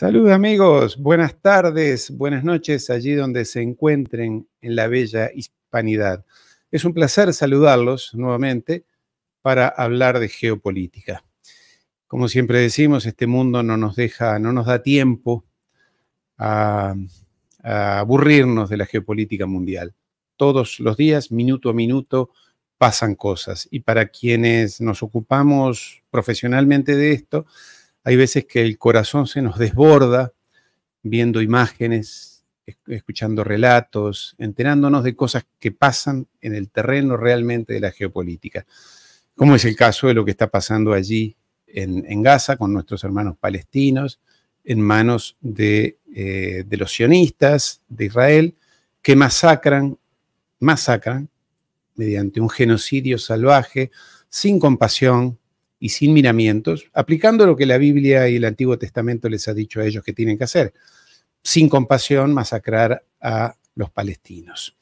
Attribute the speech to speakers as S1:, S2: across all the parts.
S1: Salud amigos, buenas tardes, buenas noches allí donde se encuentren en la bella hispanidad. Es un placer saludarlos nuevamente para hablar de geopolítica. Como siempre decimos, este mundo no nos deja, no nos da tiempo a aburrirnos de la geopolítica mundial. Todos los días, minuto a minuto, pasan cosas y para quienes nos ocupamos profesionalmente de esto, hay veces que el corazón se nos desborda viendo imágenes, escuchando relatos, enterándonos de cosas que pasan en el terreno realmente de la geopolítica, como es el caso de lo que está pasando allí en, Gaza con nuestros hermanos palestinos, en manos de, eh, de los sionistas de Israel, que masacran, masacran mediante un genocidio salvaje, sin compasión, y sin miramientos, aplicando lo que la Biblia y el Antiguo Testamento les ha dicho a ellos que tienen que hacer, sin compasión masacrar a los palestinos.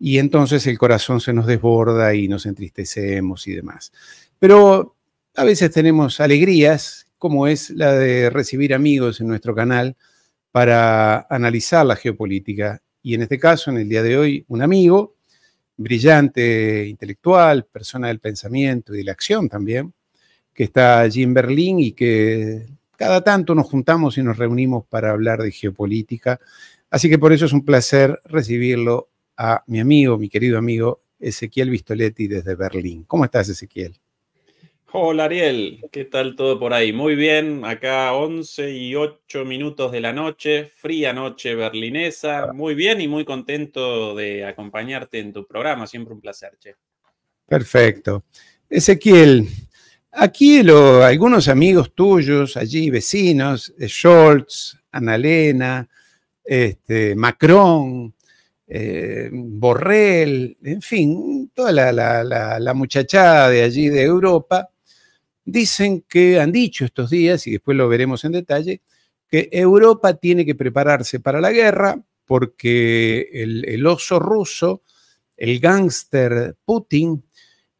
S1: Y entonces el corazón se nos desborda y nos entristecemos y demás. Pero a veces tenemos alegrías, como es la de recibir amigos en nuestro canal para analizar la geopolítica. Y en este caso, en el día de hoy, un amigo brillante, intelectual, persona del pensamiento y de la acción también, que está allí en Berlín y que cada tanto nos juntamos y nos reunimos para hablar de geopolítica. Así que por eso es un placer recibirlo a mi amigo, mi querido amigo Ezequiel Vistoletti desde Berlín. ¿Cómo estás, Ezequiel?
S2: Hola Ariel, ¿qué tal todo por ahí? Muy bien, acá 11 y 8 minutos de la noche, fría noche berlinesa, muy bien y muy contento de acompañarte en tu programa, siempre un placer, Che.
S1: Perfecto. Ezequiel, Aquí algunos amigos tuyos, allí vecinos, eh, Scholz, Analena, este, Macron, eh, Borrell, en fin, toda la, muchachada de allí de Europa, dicen que han dicho estos días, y después lo veremos en detalle, que Europa tiene que prepararse para la guerra porque el, el oso ruso, el gángster Putin,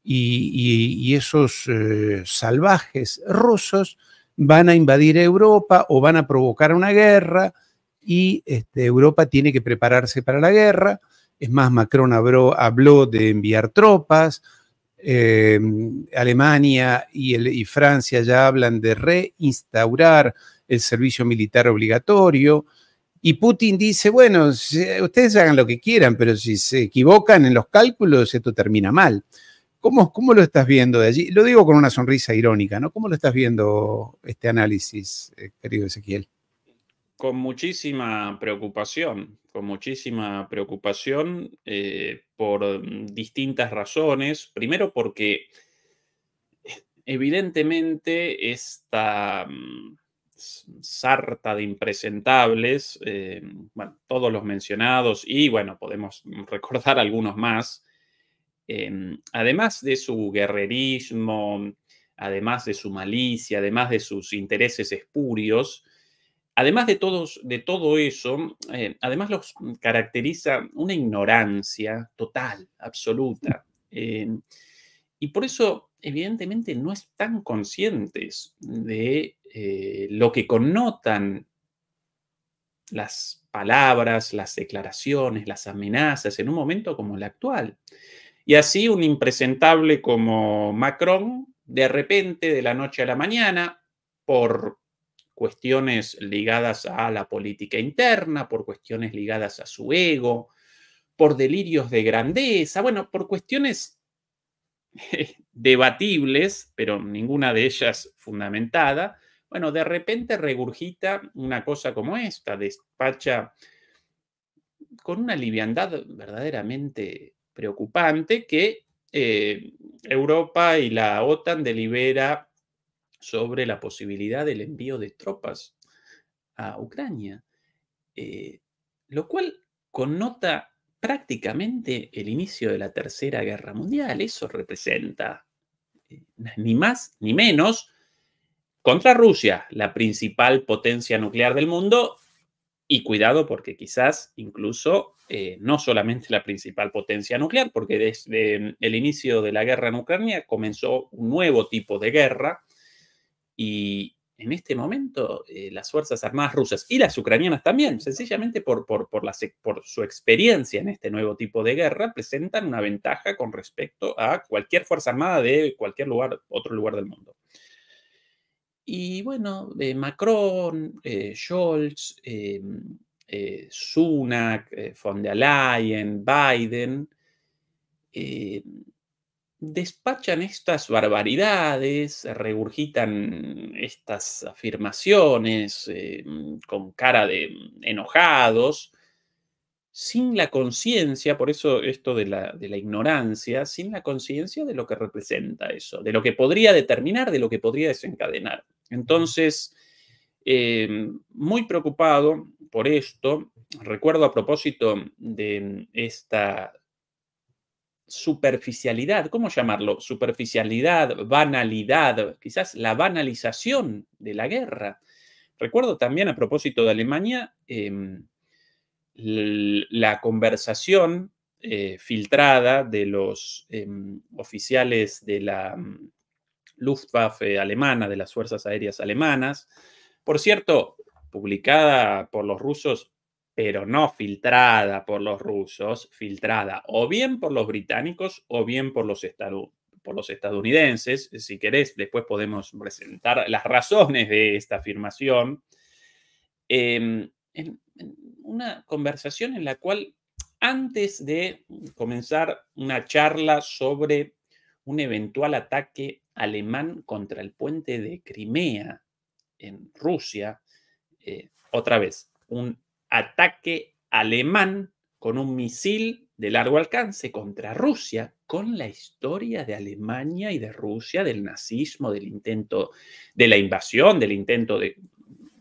S1: y, esos eh, salvajes rusos van a invadir Europa o van a provocar una guerra y este, Europa tiene que prepararse para la guerra. Es más, Macron habló, de enviar tropas, eh, Alemania y, Francia ya hablan de reinstaurar el servicio militar obligatorio. Y Putin dice, bueno, ustedes hagan lo que quieran, pero si se equivocan en los cálculos, esto termina mal. ¿Cómo, lo estás viendo de allí? Lo digo con una sonrisa irónica, ¿no? ¿Cómo lo estás viendo este análisis, eh, querido Ezequiel?
S2: Con muchísima preocupación, con muchísima preocupación eh, por mm, distintas razones. Primero porque evidentemente esta mm, sarta de impresentables, eh, todos los mencionados y bueno, podemos recordar algunos más, Em, además de su guerrerismo, además de su malicia, además de sus intereses espurios, además de, todo eso, eh, además los caracteriza una ignorancia total, absoluta. Em, y por eso, evidentemente, no están conscientes de eh, lo que connotan las palabras, las declaraciones, las amenazas en un momento como el actual. Y así un impresentable como Macron, de repente, de la noche a la mañana, por cuestiones ligadas a la política interna, por cuestiones ligadas a su ego, por delirios de grandeza, bueno, por cuestiones debatibles, pero ninguna de ellas fundamentada, bueno, de repente regurgita una cosa como esta, despacha con una liviandad verdaderamente preocupante que eh, Europa y la OTAN delibera sobre la posibilidad del envío de tropas a Ucrania, eh, lo cual connota prácticamente el inicio de la Tercera Guerra Mundial. Eso representa eh, ni más ni menos contra Rusia, la principal potencia nuclear del mundo, y cuidado porque quizás incluso eh, no solamente la principal potencia nuclear, porque desde el inicio de la guerra en Ucrania comenzó un nuevo tipo de guerra y en este momento eh, las Fuerzas Armadas rusas y las ucranianas también, sencillamente por, por, por, por su experiencia en este nuevo tipo de guerra, presentan una ventaja con respecto a cualquier Fuerza Armada de cualquier lugar, otro lugar del mundo. Y bueno, eh, Macron, eh, Scholz, eh, eh, Sunak, von der Leyen, Biden, despachan estas barbaridades, regurgitan estas afirmaciones con cara de enojados, sin la conciencia, por eso esto de la ignorancia, sin la conciencia de lo que representa eso, de lo que podría determinar, de lo que podría desencadenar. Entonces, eh, muy preocupado por esto, recuerdo a propósito de esta superficialidad, ¿cómo llamarlo? Superficialidad, banalidad, quizás la banalización de la guerra. Recuerdo también a propósito de Alemania em, la conversación eh, filtrada de los em, oficiales de la Luftwaffe alemana, de las Fuerzas Aéreas Alemanas. Por cierto, publicada por los rusos, pero no filtrada por los rusos, filtrada o bien por los británicos o bien por los, estadounidenses. Si querés, después podemos presentar las razones de esta afirmación. Em, una conversación en la cual, antes de comenzar una charla sobre un eventual ataque alemán contra el puente de Crimea en Rusia. Eh, otra vez, un ataque alemán con un misil de largo alcance contra Rusia, con la historia de Alemania y de Rusia, del nazismo, del intento de la invasión, del intento de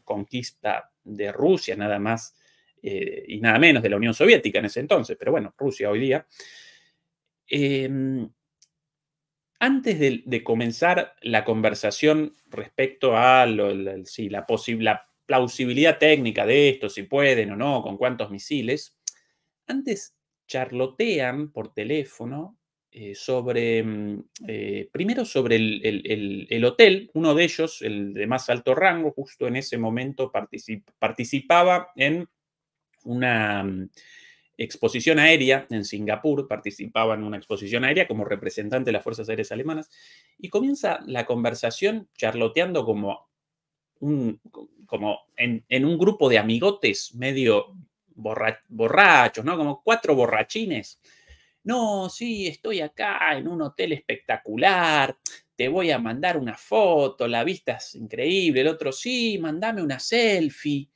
S2: conquista de Rusia, nada más eh, y nada menos de la Unión Soviética en ese entonces, pero bueno, Rusia hoy día. Em, antes de, comenzar la conversación respecto a la, plausibilidad técnica de esto, si pueden o no, con cuántos misiles, antes charlotean por teléfono eh, sobre, mm, eh, primero sobre el, hotel, uno de ellos, el de más alto rango, justo en ese momento participaba en una mm, exposición aérea en Singapur, participaba en una exposición aérea como representante de las Fuerzas Aéreas Alemanas, y comienza la conversación charloteando como, como en, un grupo de amigotes medio borrachos, ¿no? Como cuatro borrachines. No, sí, estoy acá en un hotel espectacular, te voy a mandar una foto, la vista es increíble, el otro, sí, mandame una selfie.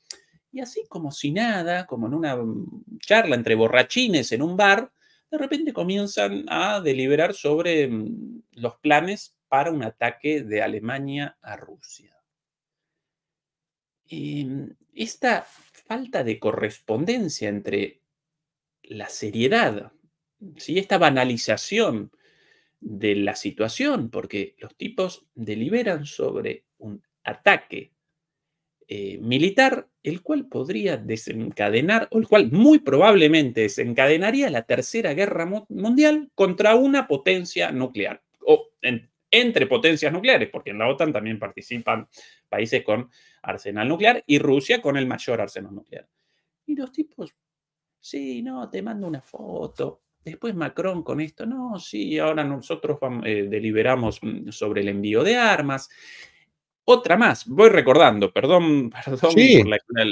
S2: Y así como si nada, como en una mm, charla entre borrachines en un bar, de repente comienzan a deliberar sobre mm, los planes para un ataque de Alemania a Rusia. Em, esta falta de correspondencia entre la seriedad, y esta banalización de la situación, porque los tipos deliberan sobre un ataque eh, militar, el cual podría desencadenar, o el cual muy probablemente desencadenaría la Tercera Guerra Mundial contra una potencia nuclear, o entre potencias nucleares, porque en la OTAN también participan países con arsenal nuclear y Rusia con el mayor arsenal nuclear. Y los tipos, sí, no, te mando una foto. Después Macron con esto, no, sí, ahora nosotros eh, deliberamos mm, sobre el envío de armas. Otra más, voy recordando, perdón, por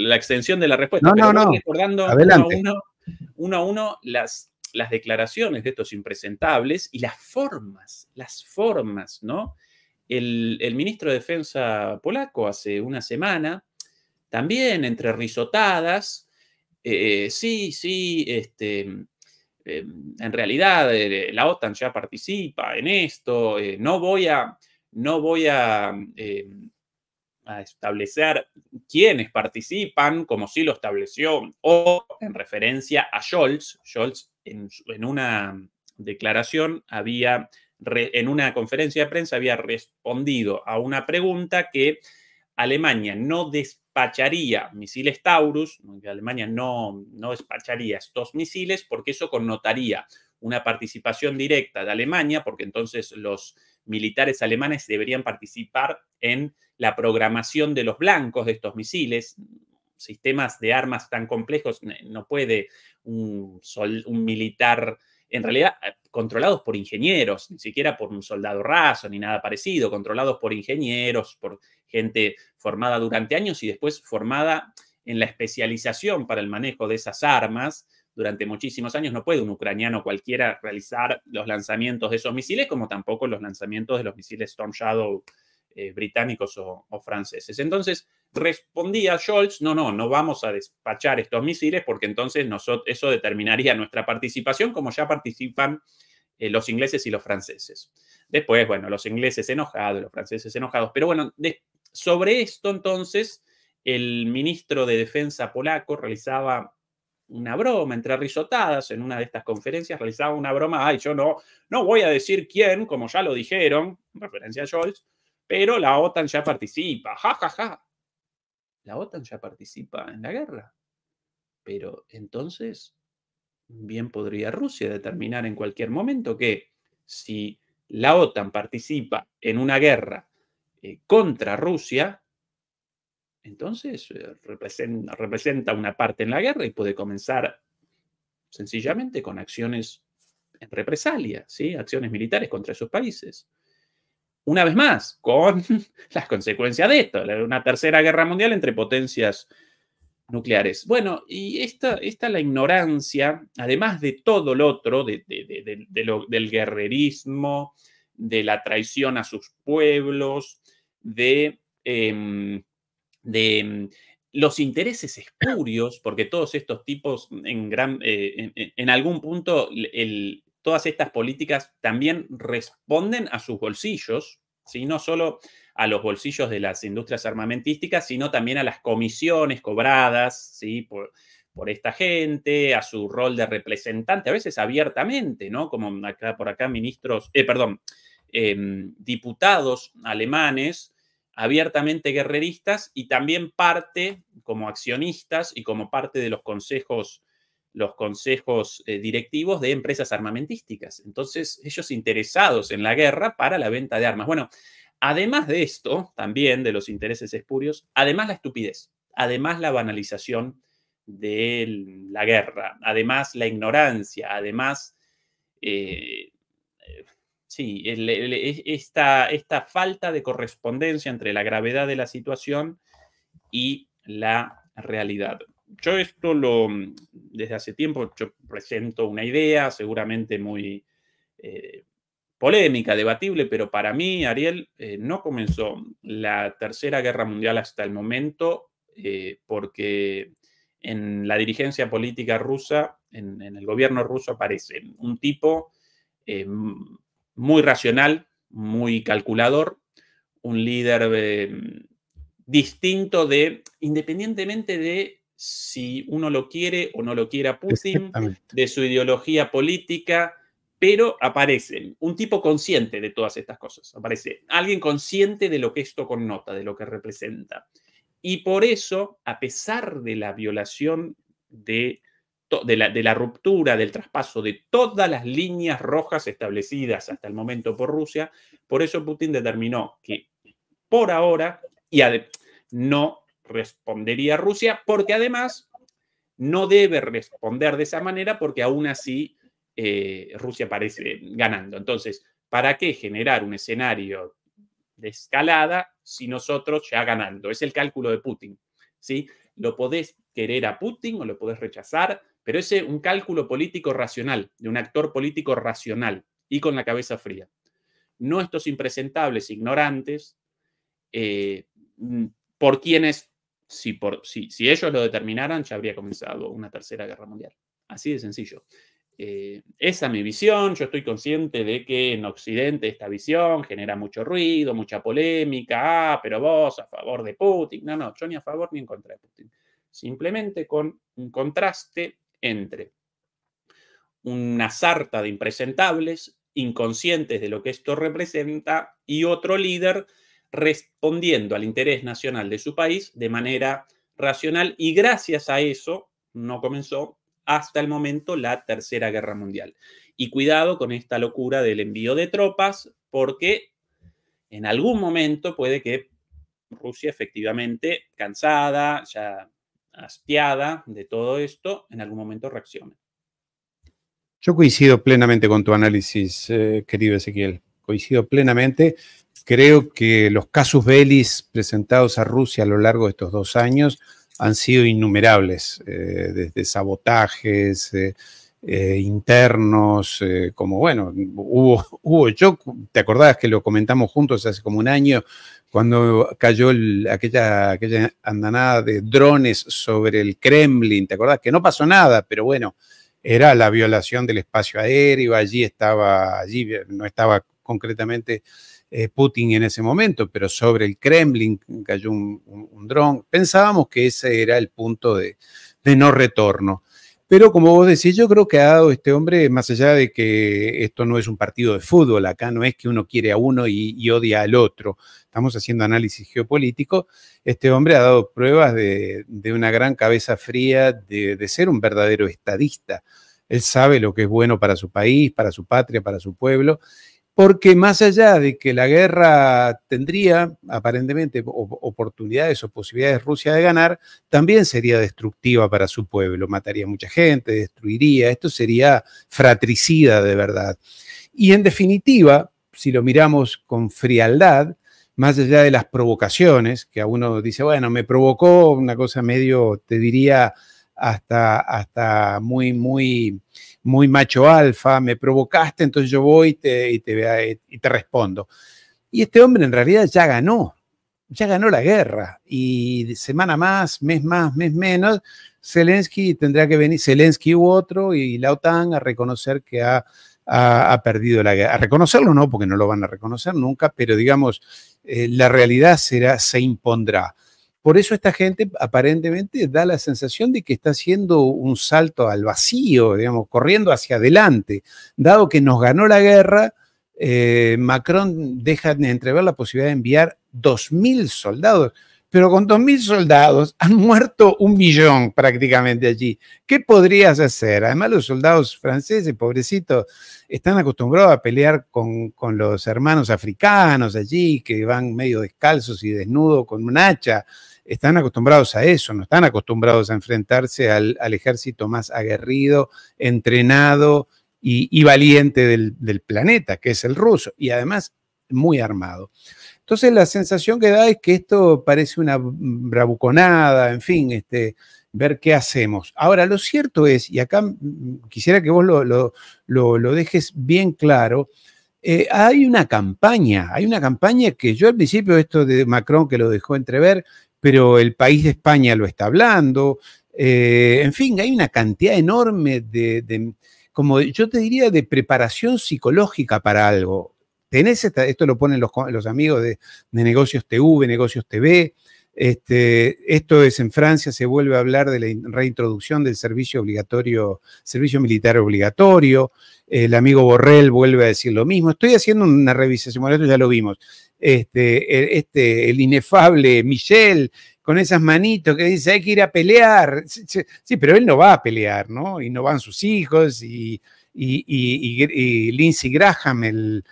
S2: la, extensión de la respuesta, no, pero no, voy recordando uno a uno, las, las declaraciones de estos impresentables y las formas, las formas, ¿no? El, ministro de Defensa polaco hace una semana, también entre risotadas, eh, sí, sí, este, em, en realidad eh, la OTAN ya participa en esto, eh, no voy a, no voy em, a, establecer quiénes participan, como sí lo estableció, o en referencia a Scholz. Scholz en, una declaración había, en una conferencia de prensa había respondido a una pregunta que Alemania no despacharía misiles Taurus, que Alemania no, no despacharía estos misiles porque eso connotaría una participación directa de Alemania, porque entonces los militares alemanes deberían participar en la programación de los blancos de estos misiles. Sistemas de armas tan complejos no puede un, militar, en realidad eh, controlados por ingenieros, ni siquiera por un soldado raso ni nada parecido, controlados por ingenieros, por gente formada durante años y después formada en la especialización para el manejo de esas armas durante muchísimos años no puede un ucraniano cualquiera realizar los lanzamientos de esos misiles, como tampoco los lanzamientos de los misiles Storm Shadow eh, británicos o, franceses. Entonces respondía Scholz, no, no, no vamos a despachar estos misiles porque entonces eso determinaría nuestra participación como ya participan eh, los ingleses y los franceses. Después, bueno, los ingleses enojados, los franceses enojados, pero bueno, sobre esto entonces el ministro de Defensa polaco realizaba una broma, entre risotadas, en una de estas conferencias realizaba una broma, ay, yo no, no voy a decir quién, como ya lo dijeron, referencia a Scholz, pero la OTAN ya participa, Ja, Ja, ja. La OTAN ya participa en la guerra. Pero entonces, bien podría Rusia determinar en cualquier momento que si la OTAN participa en una guerra eh, contra Rusia, entonces eh, representa, una parte en la guerra y puede comenzar sencillamente con acciones en represalia, ¿sí? acciones militares contra esos países. Una vez más, con las consecuencias de esto, una tercera guerra mundial entre potencias nucleares. Bueno, y esta, esta la ignorancia, además de todo lo otro, de, del guerrerismo, de la traición a sus pueblos, de em, de mm, los intereses espurios, porque todos estos tipos mm, en, gran, eh, en, algún punto todas estas políticas también responden a sus bolsillos, ¿sí? no solo a los bolsillos de las industrias armamentísticas, sino también a las comisiones cobradas ¿sí? por, por esta gente, a su rol de representante, a veces abiertamente, ¿no? Como acá por acá ministros, eh, perdón, em, diputados alemanes abiertamente guerreristas y también parte como accionistas y como parte de los consejos, los consejos eh, directivos de empresas armamentísticas. Entonces, ellos interesados en la guerra para la venta de armas. Bueno, además de esto, también de los intereses espurios, además la estupidez, además la banalización de la guerra, además la ignorancia, además... Eh, Sí, esta, falta de correspondencia entre la gravedad de la situación y la realidad. Yo esto lo, mm, desde hace tiempo, yo presento una idea seguramente muy eh, polémica, debatible, pero para mí, Ariel, eh, no comenzó la Tercera Guerra Mundial hasta el momento, eh, porque en la dirigencia política rusa, en, el gobierno ruso, aparece un tipo muy racional, muy calculador, un líder eh, distinto de, independientemente de si uno lo quiere o no lo quiera Putin, de su ideología política, pero aparece un tipo consciente de todas estas cosas, aparece alguien consciente de lo que esto connota, de lo que representa. Y por eso, a pesar de la violación de de la, ruptura, del traspaso de todas las líneas rojas establecidas hasta el momento por Rusia. Por eso Putin determinó que por ahora y no respondería Rusia, porque además no debe responder de esa manera porque aún así eh, Rusia parece ganando. Entonces, ¿para qué generar un escenario de escalada si nosotros ya ganando? Es el cálculo de Putin. Lo podés querer a Putin o lo podés rechazar, pero es eh, un cálculo político racional, de un actor político racional y con la cabeza fría. No estos impresentables, ignorantes, eh, mm, por quienes, si, por, ellos lo determinaran, ya habría comenzado una tercera guerra mundial. Así de sencillo. Eh, esa es mi visión, yo estoy consciente de que en Occidente esta visión genera mucho ruido, mucha polémica, ah, pero vos a favor de Putin. No, no, yo ni a favor ni en contra de Putin. Simplemente con un contraste entre una sarta de impresentables, inconscientes de lo que esto representa, y otro líder respondiendo al interés nacional de su país de manera racional. Y gracias a eso, no comenzó hasta el momento la Tercera Guerra Mundial. Y cuidado con esta locura del envío de tropas, porque en algún momento puede que Rusia efectivamente, cansada, ya aspiada de todo esto, en algún momento reaccione.
S1: Yo coincido plenamente con tu análisis, eh, querido Ezequiel. Coincido plenamente. Creo que los casos belis presentados a Rusia a lo largo de estos dos años han sido innumerables, eh, desde sabotajes eh, internos, como bueno, hubo, hubo, yo, te acordabas que lo comentamos juntos hace como un año, cuando cayó aquella, andanada de drones sobre el Kremlin, ¿te acordás? Que no pasó nada, pero bueno, era la violación del espacio aéreo, allí estaba, allí no estaba concretamente eh, Putin en ese momento, pero sobre el Kremlin cayó un, dron. Pensábamos que ese era el punto de no retorno. Pero como vos decís, yo creo que ha dado este hombre, más allá de que esto no es un partido de fútbol, acá no es que uno quiere a uno y, odia al otro, estamos haciendo análisis geopolítico, este hombre ha dado pruebas de, una gran cabeza fría, de ser un verdadero estadista. Él sabe lo que es bueno para su país, para su patria, para su pueblo, porque más allá de que la guerra tendría aparentemente oportunidades o posibilidades Rusia de ganar, también sería destructiva para su pueblo, mataría mucha gente, destruiría, esto sería fratricida de verdad. Y en definitiva, si lo miramos con frialdad, más allá de las provocaciones, que a uno dice, bueno, me provocó una cosa medio, te diría, hasta, hasta muy, muy muy macho alfa, me provocaste, entonces yo voy y te, y y te respondo. Y este hombre en realidad ya ganó, ya ganó la guerra y semana más, mes más, mes menos, Zelensky tendrá que venir, Zelensky u otro y la OTAN a reconocer que ha, perdido la guerra. A reconocerlo no, porque no lo van a reconocer nunca, pero digamos, eh, la realidad será, se impondrá. Por eso esta gente aparentemente da la sensación de que está haciendo un salto al vacío, digamos, corriendo hacia adelante. Dado que nos ganó la guerra, eh, Macron deja de entrever la posibilidad de enviar 2.000 soldados. Pero con 2.000 soldados han muerto un millón prácticamente allí. ¿Qué podrías hacer? Además, los soldados franceses, pobrecitos, están acostumbrados a pelear con, con los hermanos africanos allí, que van medio descalzos y desnudos con un hacha están acostumbrados a eso, no están acostumbrados a enfrentarse al, ejército más aguerrido, entrenado y, valiente del, planeta, que es el ruso, y además muy armado. Entonces la sensación que da es que esto parece una bravuconada, en fin, este, ver qué hacemos. Ahora, lo cierto es, y acá quisiera que vos lo, dejes bien claro, eh, hay una campaña, hay una campaña que yo al principio, esto de Macron que lo dejó entrever, pero el país de España lo está hablando. Eh, en fin, hay una cantidad enorme de, como yo te diría, de preparación psicológica para algo. Tenés esto lo ponen los, amigos de, Negocios TV, Negocios TV. Este, esto es en Francia, se vuelve a hablar de la reintroducción del servicio obligatorio, servicio militar obligatorio. El amigo Borrell vuelve a decir lo mismo. Estoy haciendo una revisión esto ya lo vimos este, este, el inefable Michel, con esas manitos que dice, hay que ir a pelear. Sí, pero él no va a pelear, ¿no? Y no van sus hijos y, y, Lindsey Graham, el,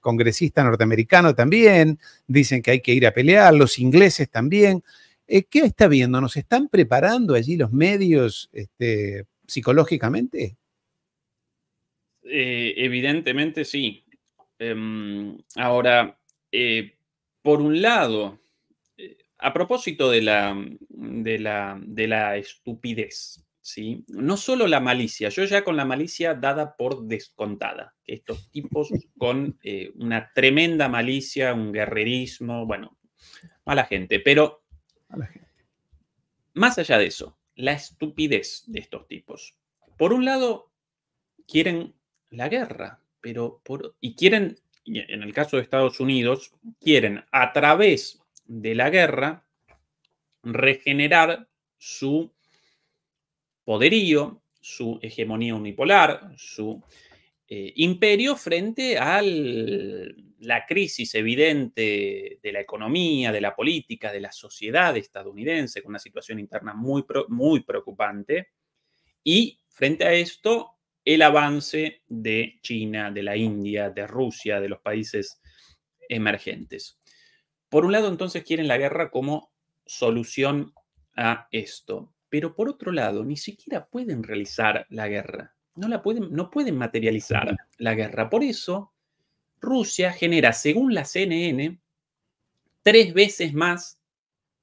S1: congresista norteamericano también, dicen que hay que ir a pelear, los ingleses también. Eh, ¿Qué está viendo? ¿Nos están preparando allí los medios este, psicológicamente?
S2: Eh, evidentemente sí. Em, ahora, eh, por un lado, eh, a propósito de la, de la, de la estupidez, ¿sí? no solo la malicia, yo ya con la malicia dada por descontada, que estos tipos con eh, una tremenda malicia, un guerrerismo, bueno, mala gente, pero más allá de eso, la estupidez de estos tipos. Por un lado, quieren la guerra, pero y quieren, en el caso de Estados Unidos, quieren a través de la guerra regenerar su poderío, su hegemonía unipolar, su eh, imperio frente a la crisis evidente de la economía, de la política, de la sociedad estadounidense, con una situación interna muy, muy preocupante. Y frente a esto, el avance de China, de la India, de Rusia, de los países emergentes. Por un lado, entonces quieren la guerra como solución a esto, pero por otro lado, ni siquiera pueden realizar la guerra, no, la pueden, no pueden materializar la guerra. Por eso, Rusia genera, según la CNN, tres veces más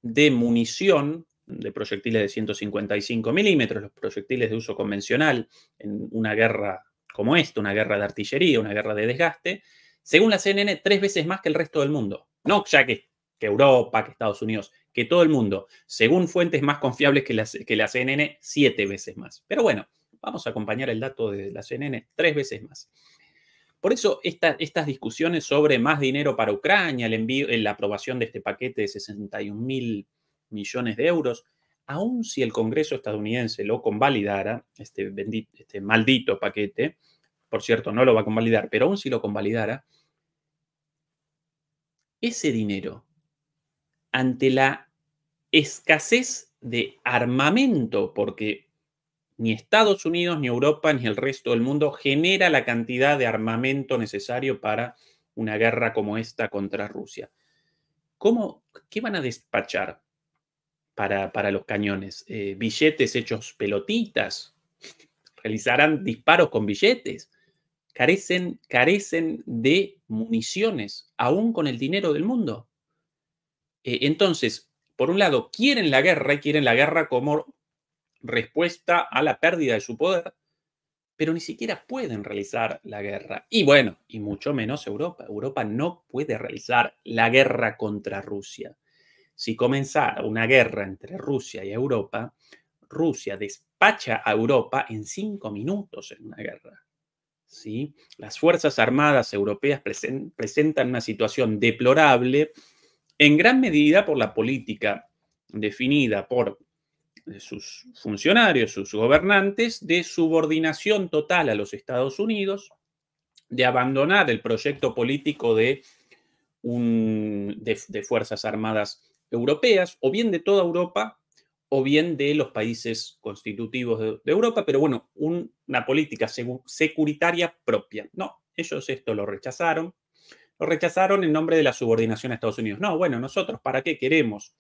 S2: de munición de proyectiles de 155 milímetros, los proyectiles de uso convencional en una guerra como esta, una guerra de artillería, una guerra de desgaste, según la CNN, tres veces más que el resto del mundo. No ya que, Europa, que Estados Unidos, que todo el mundo, según fuentes más confiables que la, que la CNN, siete veces más. Pero bueno, vamos a acompañar el dato de la CNN tres veces más. Por eso estas discusiones sobre más dinero para Ucrania, el envío, la aprobación de este paquete de 61 mil millones de euros, aun si el Congreso estadounidense lo convalidara, este, este, maldito paquete, por cierto, no lo va a convalidar, pero aun si lo convalidara, ese dinero, ante la escasez de armamento, porque ni Estados Unidos, ni Europa, ni el resto del mundo genera la cantidad de armamento necesario para una guerra como esta contra Rusia. ¿Cómo, ¿Qué van a despachar? para, los cañones, eh, billetes hechos pelotitas, realizarán disparos con billetes, carecen, carecen de municiones, aún con el dinero del mundo. Eh, entonces, por un lado, quieren la guerra y quieren la guerra como respuesta a la pérdida de su poder, pero ni siquiera pueden realizar la guerra. Y bueno, y mucho menos Europa. Europa no puede realizar la guerra contra Rusia si comenzara una guerra entre Rusia y Europa, Rusia despacha a Europa en cinco minutos en una guerra. ¿sí? Las Fuerzas Armadas europeas presentan una situación deplorable, en gran medida por la política definida por eh, sus funcionarios, sus gobernantes, de subordinación total a los Estados Unidos, de abandonar el proyecto político de, de Fuerzas Armadas europeas, o bien de toda Europa, o bien de los países constitutivos de, Europa, pero bueno, una política securitaria propia. No, ellos esto lo rechazaron. Lo rechazaron en nombre de la subordinación a Estados Unidos. No, bueno, nosotros, ¿para qué queremos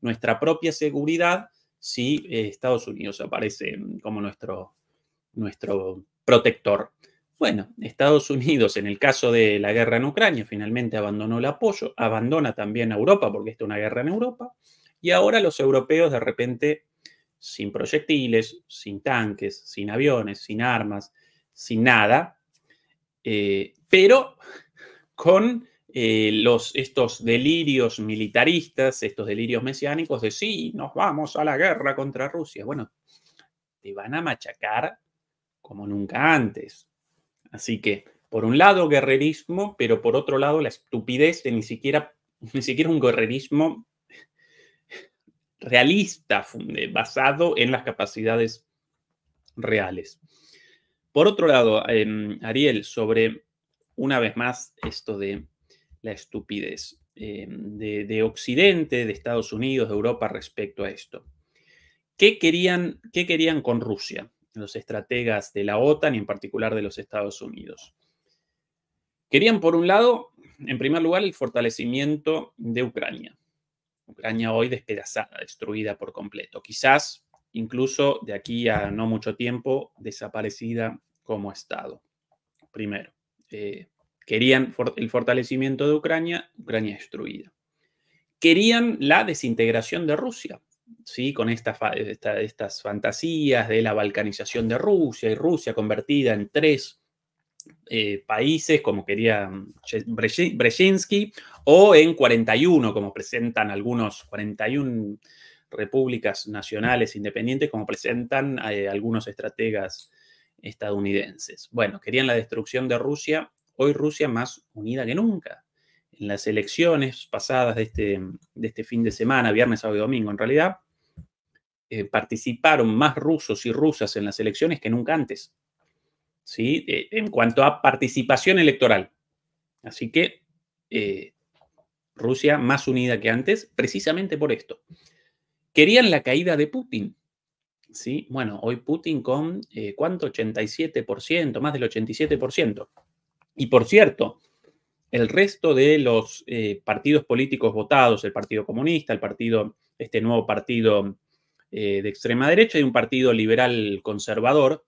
S2: nuestra propia seguridad si eh, Estados Unidos aparece mm, como nuestro, nuestro protector? Bueno, Estados Unidos, en el caso de la guerra en Ucrania, finalmente abandonó el apoyo, abandona también a Europa, porque está una guerra en Europa, y ahora los europeos de repente, sin proyectiles, sin tanques, sin aviones, sin armas, sin nada, eh, pero con eh, los, estos delirios militaristas, estos delirios mesiánicos de sí, nos vamos a la guerra contra Rusia. Bueno, te van a machacar como nunca antes Así que, por un lado, guerrerismo, pero por otro lado, la estupidez de ni siquiera, ni siquiera un guerrerismo realista, eh, basado en las capacidades reales. Por otro lado, em, Ariel, sobre una vez más esto de la estupidez eh, de, Occidente, de Estados Unidos, de Europa respecto a esto. qué querían con Rusia? los estrategas de la OTAN y en particular de los Estados Unidos. Querían, por un lado, en primer lugar, el fortalecimiento de Ucrania. Ucrania hoy despedazada, destruida por completo. Quizás incluso de aquí a no mucho tiempo desaparecida como Estado. Primero, eh, querían el fortalecimiento de Ucrania, Ucrania destruida. Querían la desintegración de Rusia. ¿sí? con esta, estas fantasías de la balcanización de Rusia y Rusia convertida en tres eh, países, como quería mm, Brzezinski, o en 41, como presentan algunos 41 repúblicas nacionales independientes, como presentan eh, algunos estrategas estadounidenses. Bueno, querían la destrucción de Rusia, hoy Rusia más unida que nunca en las elecciones pasadas este, de este, fin de semana, viernes, sábado y domingo en realidad, eh, participaron más rusos y rusas en las elecciones que nunca antes, ¿sí? Eh, en cuanto a participación electoral. Así que eh, Rusia más unida que antes, precisamente por esto. Querían la caída de Putin. ¿sí? Bueno, hoy Putin con, ¿cuánto? 87%, más del 87%. Y por cierto, el resto de los eh, partidos políticos votados, el Partido Comunista, el partido, este nuevo partido eh, de extrema derecha y un partido liberal conservador,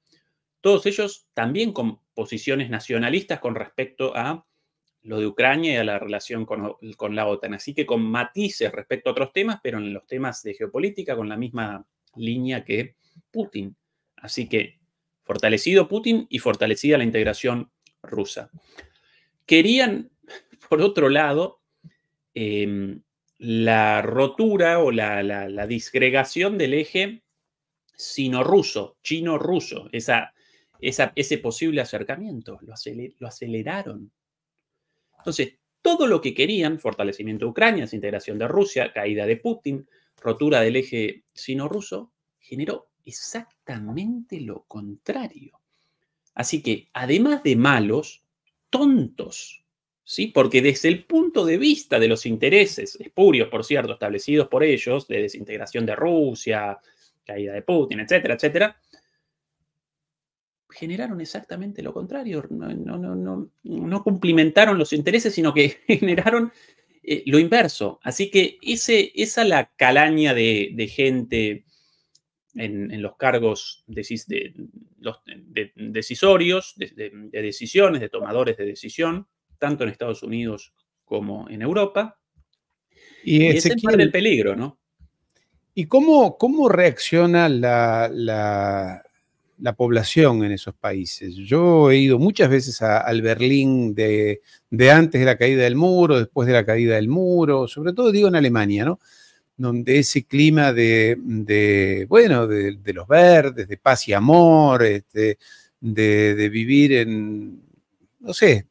S2: todos ellos también con posiciones nacionalistas con respecto a lo de Ucrania y a la relación con, con la OTAN. Así que con matices respecto a otros temas, pero en los temas de geopolítica con la misma línea que Putin. Así que fortalecido Putin y fortalecida la integración rusa. Querían por otro lado, em, la rotura o la, disgregación del eje sino-ruso, chino-ruso, esa, ese posible acercamiento, lo, lo aceleraron. Entonces, todo lo que querían, fortalecimiento de Ucrania, integración de Rusia, caída de Putin, rotura del eje sino-ruso, generó exactamente lo contrario. Así que, además de malos, tontos porque desde el punto de vista de los intereses espurios, por cierto, establecidos por ellos, de desintegración de Rusia, caída de Putin, etcétera, etcétera, generaron exactamente lo contrario, no, cumplimentaron los intereses, sino que generaron eh, lo inverso. Así que ese, esa la calaña de, gente en, los cargos los, decisorios, de decisiones, de tomadores de decisión, tanto en Estados Unidos como en Europa. Y, ese es el peligro, ¿no?
S1: ¿Y cómo, cómo reacciona la, población en esos países? Yo he ido muchas veces al Berlín de, antes de la caída del muro, después de la caída del muro, sobre todo digo en Alemania, ¿no? Donde ese clima de, bueno, de, los verdes, de paz y amor, este, de, vivir en, no sé,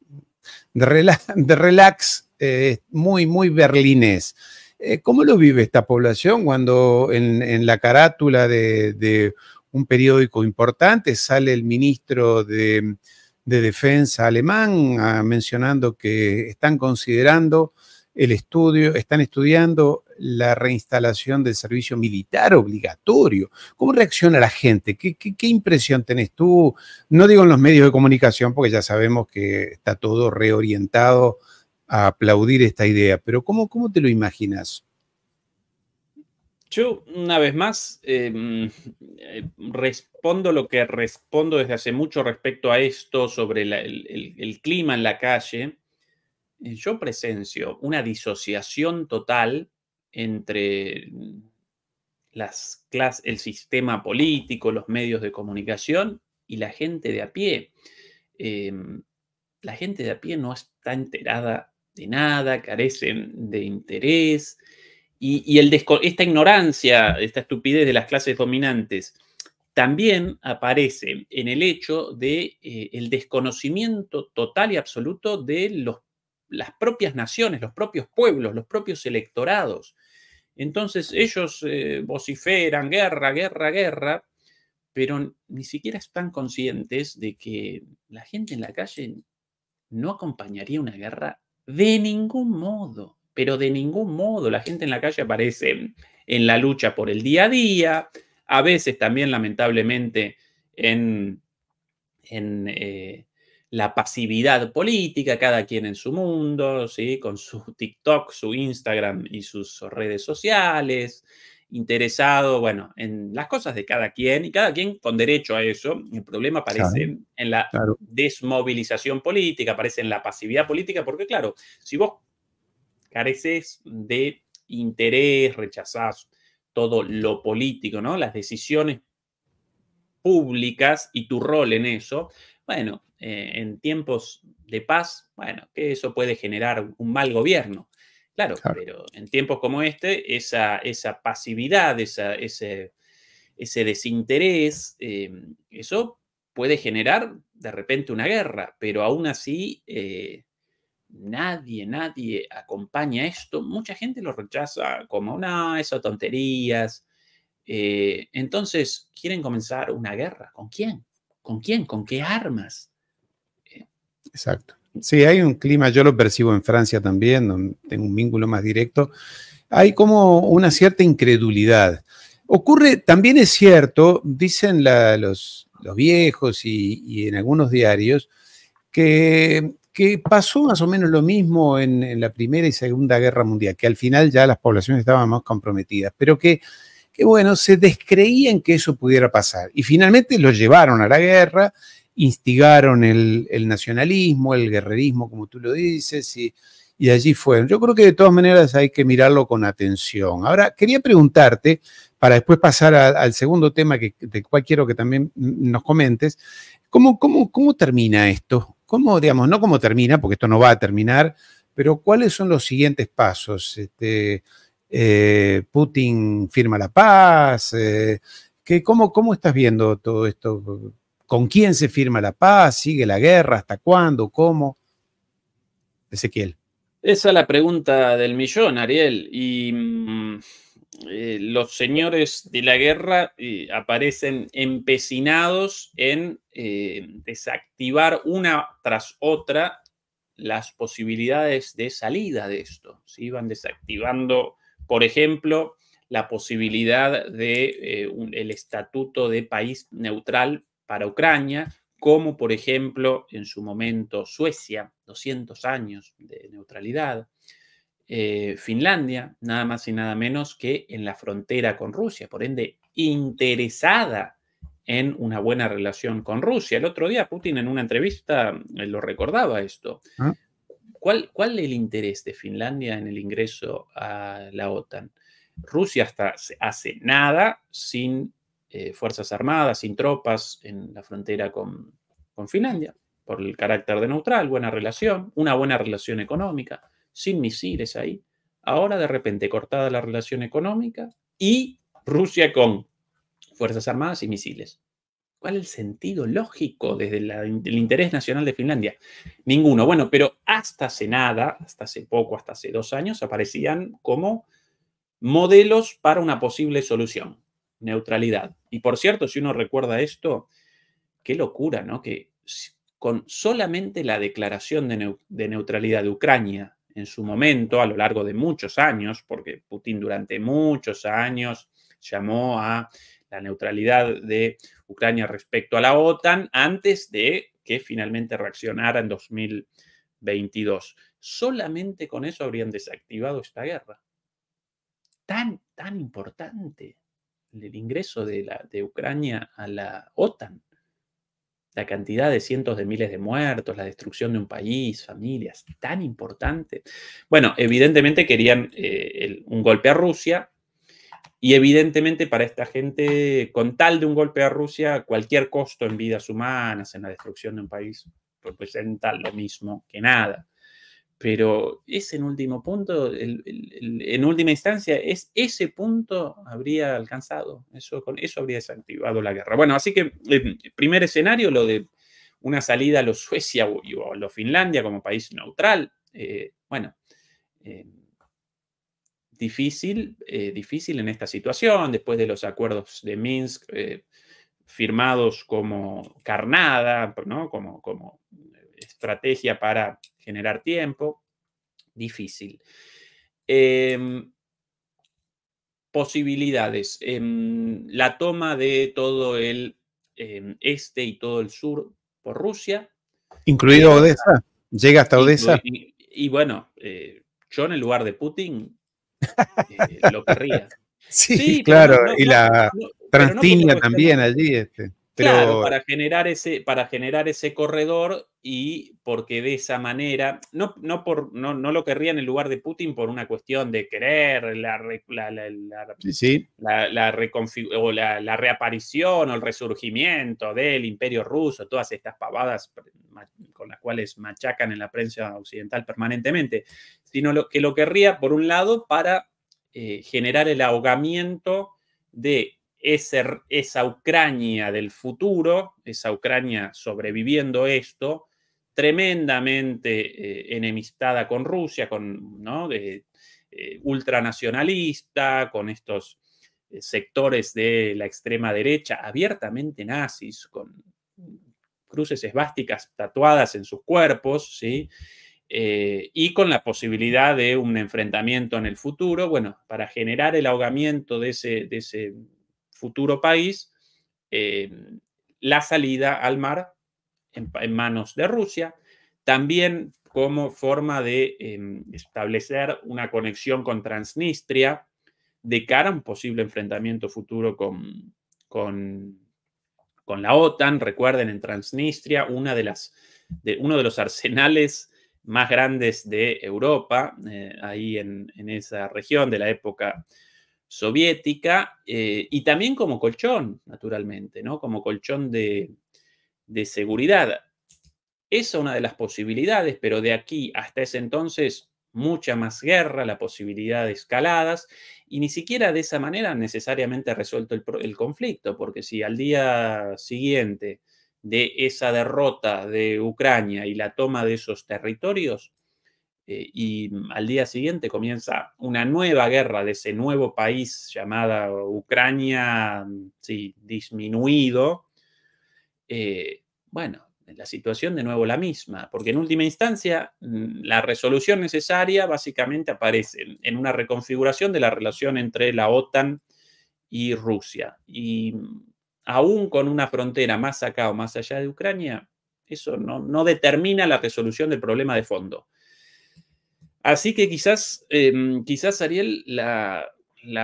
S1: de, relax eh, muy, muy berlinés. Eh, ¿Cómo lo vive esta población cuando en, la carátula de, un periódico importante sale el ministro de, Defensa alemán ah, mencionando que están considerando el estudio, están estudiando la reinstalación del servicio militar obligatorio. ¿Cómo reacciona la gente? ¿Qué, impresión tenés tú? No digo en los medios de comunicación, porque ya sabemos que está todo reorientado a aplaudir esta idea, pero ¿cómo, cómo te lo imaginas?
S2: Yo, una vez más, em, eh, respondo lo que respondo desde hace mucho respecto a esto sobre el clima en la calle eh, yo presencio una disociación total entre las clases, el sistema político, los medios de comunicación y la gente de a pie. Em, la gente de a pie no está enterada de nada, carecen de interés y, esta ignorancia, esta estupidez de las clases dominantes también aparece en el hecho de eh, el desconocimiento total y absoluto de los las propias naciones, los propios pueblos, los propios electorados. Entonces ellos eh, vociferan guerra, guerra, guerra, pero ni siquiera están conscientes de que la gente en la calle no acompañaría una guerra de ningún modo, pero de ningún modo. La gente en la calle aparece en la lucha por el día a día, a veces también lamentablemente en, en eh, la pasividad política, cada quien en su mundo, ¿sí? con su TikTok, su Instagram y sus redes sociales, interesado, bueno, en las cosas de cada quien y cada quien con derecho a eso. El problema aparece en la desmovilización política, aparece en la pasividad política, porque claro, si vos careces de interés, rechazás todo lo político, ¿no? Las decisiones públicas y tu rol en eso, bueno, eh, en tiempos de paz, bueno, que eso puede generar un mal gobierno. Claro, pero en tiempos como este, esa, esa pasividad, ese, ese, desinterés, eh, eso puede generar de repente una guerra, pero aún así eh, nadie, nadie acompaña esto. Mucha gente lo rechaza como, una eso tonterías. entonces, quieren comenzar una guerra. ¿Con quién? ¿Con quién? ¿Con qué armas?
S1: Eh, Exacto. Sí, hay un clima, yo lo percibo en Francia también, tengo un vínculo más directo. Hay como una cierta incredulidad. Ocurre, también es cierto, dicen los, viejos y, en algunos diarios, que, pasó más o menos lo mismo en la Primera y Segunda Guerra Mundial, que al final ya las poblaciones estaban más comprometidas, pero que que bueno, se descreían que eso pudiera pasar. Y finalmente lo llevaron a la guerra, instigaron el, nacionalismo, el guerrerismo, como tú lo dices, y, y allí fueron. Yo creo que de todas maneras hay que mirarlo con atención. Ahora, quería preguntarte, para después pasar al segundo tema que, del cual quiero que también nos comentes, ¿cómo, cómo, termina esto? ¿Cómo, digamos, no cómo termina, porque esto no va a terminar, pero cuáles son los siguientes pasos? Este, eh, Putin firma la paz. Eh, que, ¿cómo, ¿Cómo estás viendo todo esto? ¿Con quién se firma la paz? ¿Sigue la guerra? ¿Hasta cuándo? ¿Cómo? Ezequiel.
S2: Esa es la pregunta del millón, Ariel. Y mm, eh, los señores de la guerra aparecen empecinados en desactivar una tras otra las posibilidades de salida de esto. Se iban desactivando por ejemplo, la posibilidad de eh, el estatuto de país neutral para Ucrania, como por ejemplo en su momento Suecia, 200 años de neutralidad, eh, Finlandia, nada más y nada menos que en la frontera con Rusia, por ende interesada en una buena relación con Rusia. El otro día Putin en una entrevista eh, lo recordaba esto. Ah. ¿Cuál, es el interés de Finlandia en el ingreso a la OTAN? Rusia hasta hace nada sin eh, fuerzas armadas, sin tropas en la frontera con, Finlandia, por el carácter de neutral, buena relación, una buena relación económica, sin misiles ahí. Ahora de repente cortada la relación económica y Rusia con fuerzas armadas y misiles. ¿Cuál es el sentido lógico desde el interés nacional de Finlandia? Ninguno. Bueno, pero hasta hace nada, hasta hace poco, hasta hace dos años, aparecían como modelos para una posible solución, neutralidad. Y por cierto, si uno recuerda esto, qué locura, ¿no? Que con solamente la declaración de, de neutralidad de Ucrania en su momento, a lo largo de muchos años, porque Putin durante muchos años llamó a la neutralidad de Ucrania respecto a la OTAN antes de que finalmente reaccionara en 2022. Solamente con eso habrían desactivado esta guerra. Tan, tan importante el ingreso de, la, de Ucrania a la OTAN. La cantidad de cientos de miles de muertos, la destrucción de un país, familias, tan importante. Bueno, evidentemente querían eh, un golpe a Rusia, y evidentemente para esta gente, con tal de un golpe a Rusia, cualquier costo en vidas humanas, en la destrucción de un país, pues representa lo mismo que nada. Pero ese en último punto, en última instancia, es ese punto habría alcanzado, eso, con eso habría desactivado la guerra. Bueno, así que eh, primer escenario, lo de una salida a los Suecia o, a los Finlandia como país neutral, eh, bueno, eh, difícil, eh, difícil en esta situación, después de los acuerdos de Minsk eh, firmados como carnada, pues, ¿no? como, como estrategia para generar tiempo, difícil. Em, posibilidades. Em, la toma de todo el em, este y todo el sur por Rusia.
S1: Incluido eh, Odessa. Llega hasta Odessa.
S2: Y, y bueno, yo en el lugar de Putin eh, lo querría.
S1: Sí, claro, y la no, también allí. Este. Claro, para
S2: generar, ese, para generar ese corredor y porque de esa manera, no, no, por, no, no lo querría en el lugar de Putin por una cuestión de querer la, la, la, la, o la reaparición o el resurgimiento del imperio ruso, todas estas pavadas con las cuales machacan en la prensa occidental permanentemente, sino lo, que lo querría, por un lado, para eh, generar el ahogamiento de esa Ucrania del futuro, esa Ucrania sobreviviendo esto, tremendamente eh, enemistada con Rusia, con, ¿no? de, eh, ultranacionalista, con estos sectores de la extrema derecha abiertamente nazis, con cruces esvásticas tatuadas en sus cuerpos, ¿sí? Eh, y con la posibilidad de un enfrentamiento en el futuro, bueno, para generar el ahogamiento de ese, futuro país, eh, la salida al mar en, manos de Rusia, también como forma de em, establecer una conexión con Transnistria de cara a un posible enfrentamiento futuro con con la OTAN. Recuerden, en Transnistria, uno de los arsenales más grandes de Europa, eh, ahí en, esa región de la época soviética, eh, y también como colchón, naturalmente, ¿no? Como colchón de, de seguridad. Esa es una de las posibilidades, pero de aquí hasta ese entonces mucha más guerra, la posibilidad de escaladas, y ni siquiera de esa manera necesariamente resuelto el, conflicto, porque si al día siguiente de esa derrota de Ucrania y la toma de esos territorios, eh, y al día siguiente comienza una nueva guerra de ese nuevo país llamada Ucrania, mm, disminuido, eh, bueno, la situación de nuevo la misma, porque en última instancia mm, la resolución necesaria básicamente aparece en una reconfiguración de la relación entre la OTAN y Rusia. Y mm, aún con una frontera más acá o más allá de Ucrania, eso no, determina la resolución del problema de fondo. Así que quizás, em, quizás Ariel, la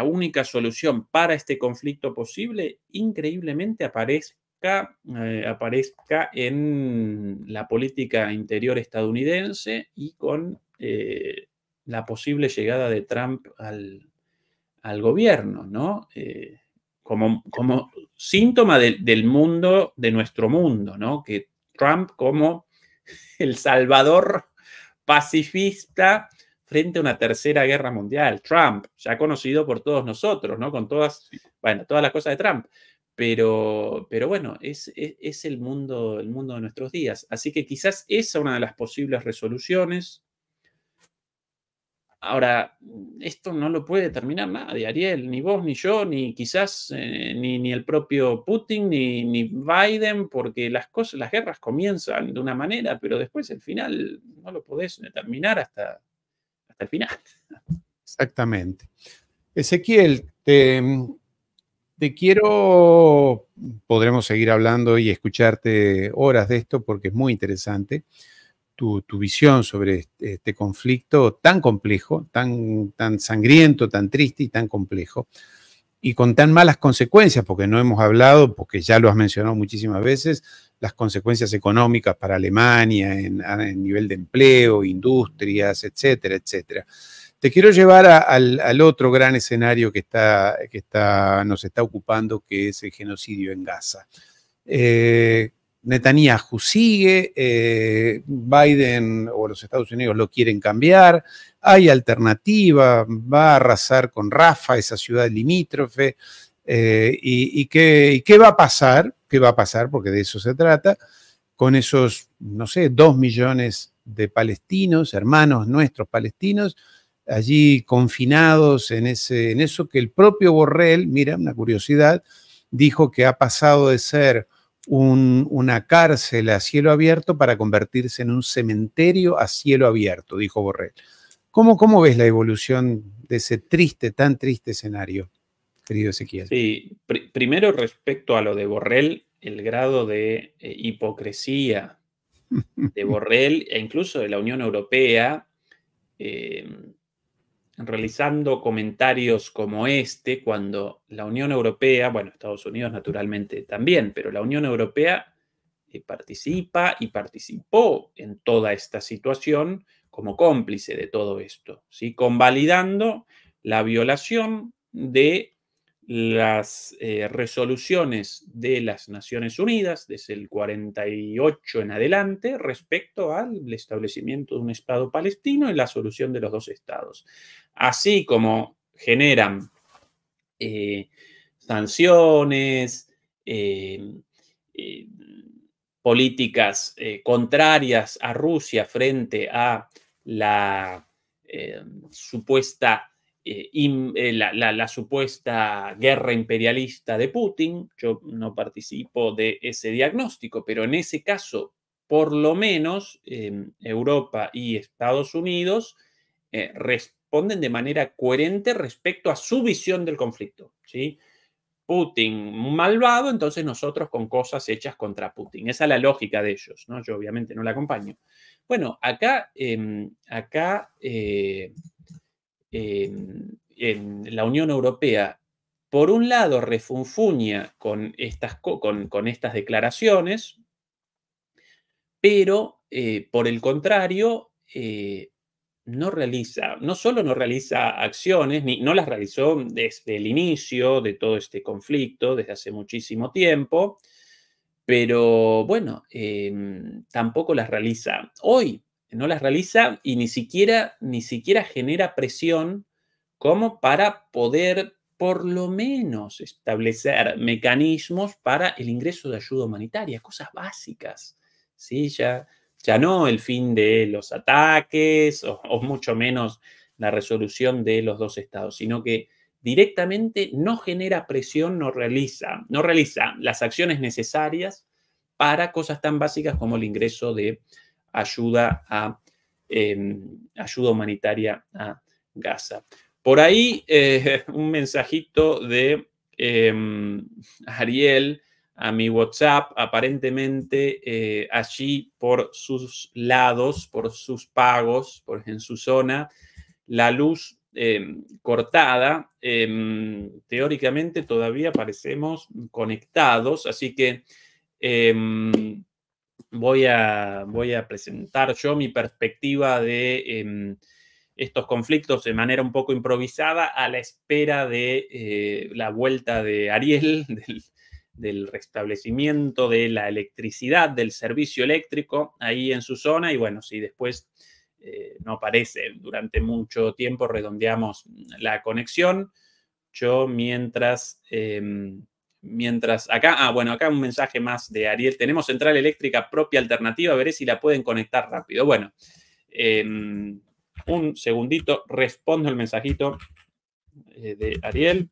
S2: única solución para este conflicto posible increíblemente aparece eh, aparezca, en la política interior estadounidense y con eh, la posible llegada de Trump al, gobierno, ¿no? Eh, como, como, síntoma del mundo, de nuestro mundo, ¿no? Que Trump como el salvador pacifista frente a una tercera guerra mundial. Trump, ya conocido por todos nosotros, ¿no? Con todas, bueno, todas las cosas de Trump. Pero, bueno, es, el, mundo, el mundo de nuestros días. Así que quizás esa es una de las posibles resoluciones. Ahora, esto no lo puede determinar nadie, Ariel, ni vos, ni yo, ni quizás eh, ni, el propio Putin, ni, Biden, porque las cosas, las guerras comienzan de una manera, pero después el final no lo podés determinar hasta, hasta el final.
S1: Exactamente. Ezequiel, te, te quiero, podremos seguir hablando y escucharte horas de esto porque es muy interesante tu, visión sobre este, conflicto tan complejo, tan, tan sangriento, tan triste y tan complejo y con tan malas consecuencias, porque no hemos hablado, porque ya lo has mencionado muchísimas veces, las consecuencias económicas para Alemania en nivel de empleo, industrias, etcétera, etcétera. Te quiero llevar al, otro gran escenario que, está, que nos está ocupando, que es el genocidio en Gaza. Eh, Netanyahu sigue, eh, Biden o los Estados Unidos lo quieren cambiar, hay alternativa, va a arrasar con Rafa, esa ciudad limítrofe, eh, y, qué, y, qué, va a pasar? ¿Qué va a pasar? Porque de eso se trata, con esos, no sé, dos millones de palestinos, hermanos nuestros palestinos, allí confinados en, ese, en eso que el propio Borrell, mira, una curiosidad, dijo que ha pasado de ser una cárcel a cielo abierto para convertirse en un cementerio a cielo abierto, dijo Borrell. ¿Cómo, ves la evolución de ese triste, tan triste escenario, querido Ezequiel?
S2: Sí, primero respecto a lo de Borrell, el grado de eh, hipocresía de Borrell e incluso de la Unión Europea, eh, realizando comentarios como este cuando la Unión Europea, bueno, Estados Unidos naturalmente también, pero la Unión Europea eh, participa y participó en toda esta situación como cómplice de todo esto, ¿sí? convalidando la violación de las eh, resoluciones de las Naciones Unidas desde el 48 en adelante respecto al establecimiento de un Estado palestino y la solución de los dos estados. Así como generan eh, sanciones, em, eh, políticas contrarias a Rusia frente a la em, supuesta eh, eh, la, supuesta guerra imperialista de Putin. Yo no participo de ese diagnóstico, pero en ese caso, por lo menos, em, Europa y Estados Unidos eh, responden de manera coherente respecto a su visión del conflicto. ¿sí? Putin malvado, entonces nosotros con cosas hechas contra Putin. Esa es la lógica de ellos, ¿no? Yo obviamente no la acompaño. Bueno, acá, em, acá la Unión Europea, por un lado, refunfuña con estas, con, estas declaraciones, pero eh, por el contrario, eh, no realiza, no solo no realiza acciones, ni, no las realizó desde el inicio de todo este conflicto, desde hace muchísimo tiempo, pero bueno, eh, tampoco las realiza hoy no las realiza y ni siquiera, ni siquiera genera presión como para poder por lo menos establecer mecanismos para el ingreso de ayuda humanitaria, cosas básicas. ¿sí? Ya, ya no el fin de los ataques o, mucho menos la resolución de los dos estados, sino que directamente no genera presión, no realiza, no realiza las acciones necesarias para cosas tan básicas como el ingreso de ayuda, a, em, ayuda humanitaria a Gaza. Por ahí eh, un mensajito de em, Ariel a mi WhatsApp, aparentemente eh, allí por sus lados, por sus pagos, por, en su zona, la luz em, cortada, teóricamente todavía parecemos conectados, así que voy a, voy a presentar yo mi perspectiva de em, estos conflictos de manera un poco improvisada a la espera de eh, la vuelta de Ariel, del, restablecimiento de la electricidad, del servicio eléctrico ahí en su zona. Y bueno, si después eh, no aparece durante mucho tiempo, redondeamos la conexión. Yo mientras... Em, Mientras acá, ah, bueno, acá un mensaje más de Ariel. Tenemos central eléctrica propia alternativa, veré si la pueden conectar rápido. Bueno, em, un segundito, respondo el mensajito eh, de Ariel.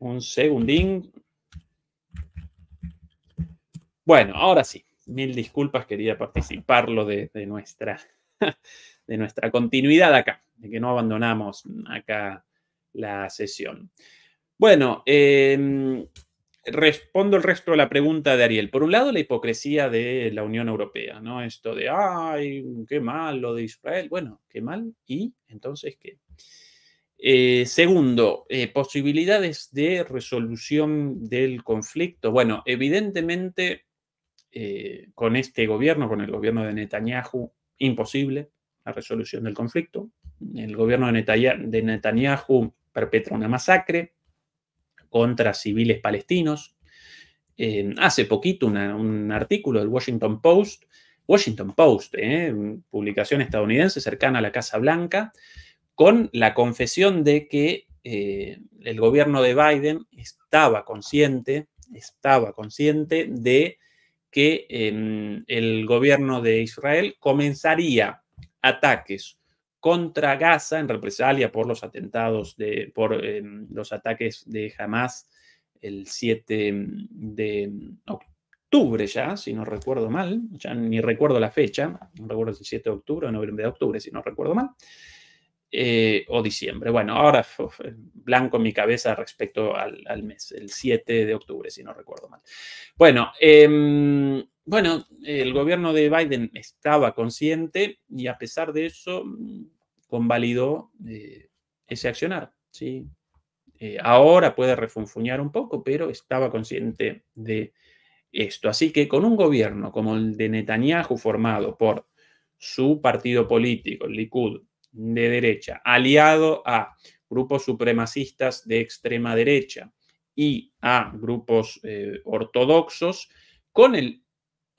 S2: Un segundín. Bueno, ahora sí. Mil disculpas, quería participarlo de, de nuestra de nuestra continuidad acá, de que no abandonamos acá la sesión. Bueno, em, respondo el resto de la pregunta de Ariel. Por un lado, la hipocresía de la Unión Europea, ¿no? Esto de, ay, qué mal lo de Israel. Bueno, qué mal. ¿Y entonces qué? Eh, segundo, eh, posibilidades de resolución del conflicto. Bueno, evidentemente, eh, con este gobierno, con el gobierno de Netanyahu, imposible resolución del conflicto. El gobierno de Netanyahu perpetra una masacre contra civiles palestinos. hace poquito un artículo del Washington Post, Washington Post, ¿eh? publicación estadounidense cercana a la Casa Blanca, con la confesión de que eh, el gobierno de Biden estaba consciente, estaba consciente de que em, el gobierno de Israel comenzaría ataques contra Gaza en represalia por los atentados, de, por em, los ataques de Hamas el 7 de octubre ya, si no recuerdo mal, ya ni recuerdo la fecha, no recuerdo si el 7 de octubre o noviembre de octubre, si no recuerdo mal, eh, o diciembre. Bueno, ahora blanco mi cabeza respecto al, al, mes, el 7 de octubre, si no recuerdo mal. Bueno, eh, bueno, el gobierno de Biden estaba consciente y a pesar de eso mm, convalidó eh, ese accionar. ¿sí? Eh, ahora puede refunfuñar un poco, pero estaba consciente de esto. Así que con un gobierno como el de Netanyahu formado por su partido político, el Likud, de derecha, aliado a grupos supremacistas de extrema derecha y a grupos eh, ortodoxos, con el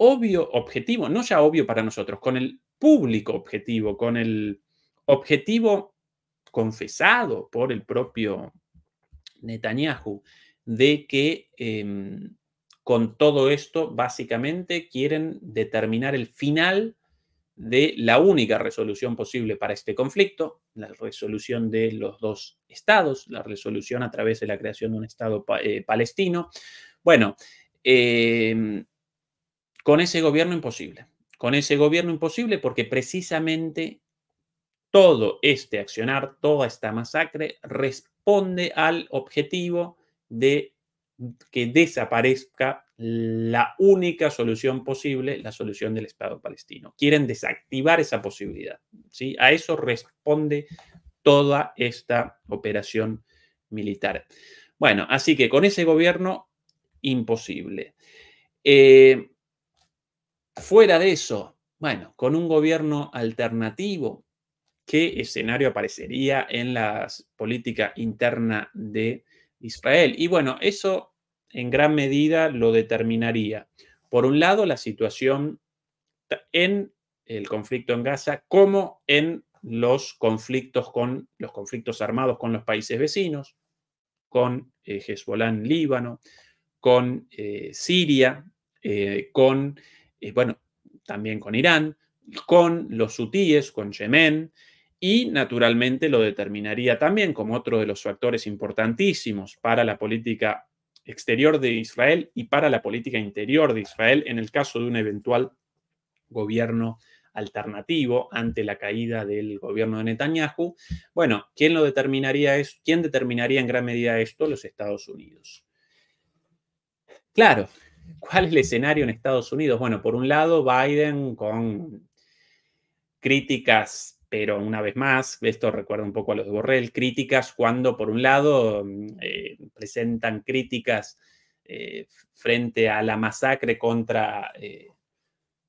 S2: obvio objetivo, no ya obvio para nosotros, con el público objetivo, con el objetivo confesado por el propio Netanyahu, de que em, con todo esto básicamente quieren determinar el final de la única resolución posible para este conflicto, la resolución de los dos estados, la resolución a través de la creación de un estado eh, palestino. Bueno, em, con ese gobierno imposible. Con ese gobierno imposible porque precisamente todo este accionar, toda esta masacre responde al objetivo de que desaparezca la única solución posible, la solución del Estado palestino. Quieren desactivar esa posibilidad. ¿sí? A eso responde toda esta operación militar. Bueno, así que con ese gobierno, imposible. Eh, Fuera de eso, bueno, con un gobierno alternativo, ¿qué escenario aparecería en la política interna de Israel? Y bueno, eso en gran medida lo determinaría. Por un lado, la situación en el conflicto en Gaza como en los conflictos con los conflictos armados con los países vecinos, con eh, en Líbano, con eh, Siria, eh, con eh, bueno, también con Irán, con los hutíes, con Yemen, y naturalmente lo determinaría también como otro de los factores importantísimos para la política exterior de Israel y para la política interior de Israel en el caso de un eventual gobierno alternativo ante la caída del gobierno de Netanyahu. Bueno, ¿quién lo determinaría es ¿Quién determinaría en gran medida esto? Los Estados Unidos. Claro, ¿Cuál es el escenario en Estados Unidos? Bueno, por un lado, Biden con críticas, pero una vez más, esto recuerda un poco a los de Borrell, críticas cuando, por un lado, mm, eh, presentan críticas eh, frente a la masacre contra, eh,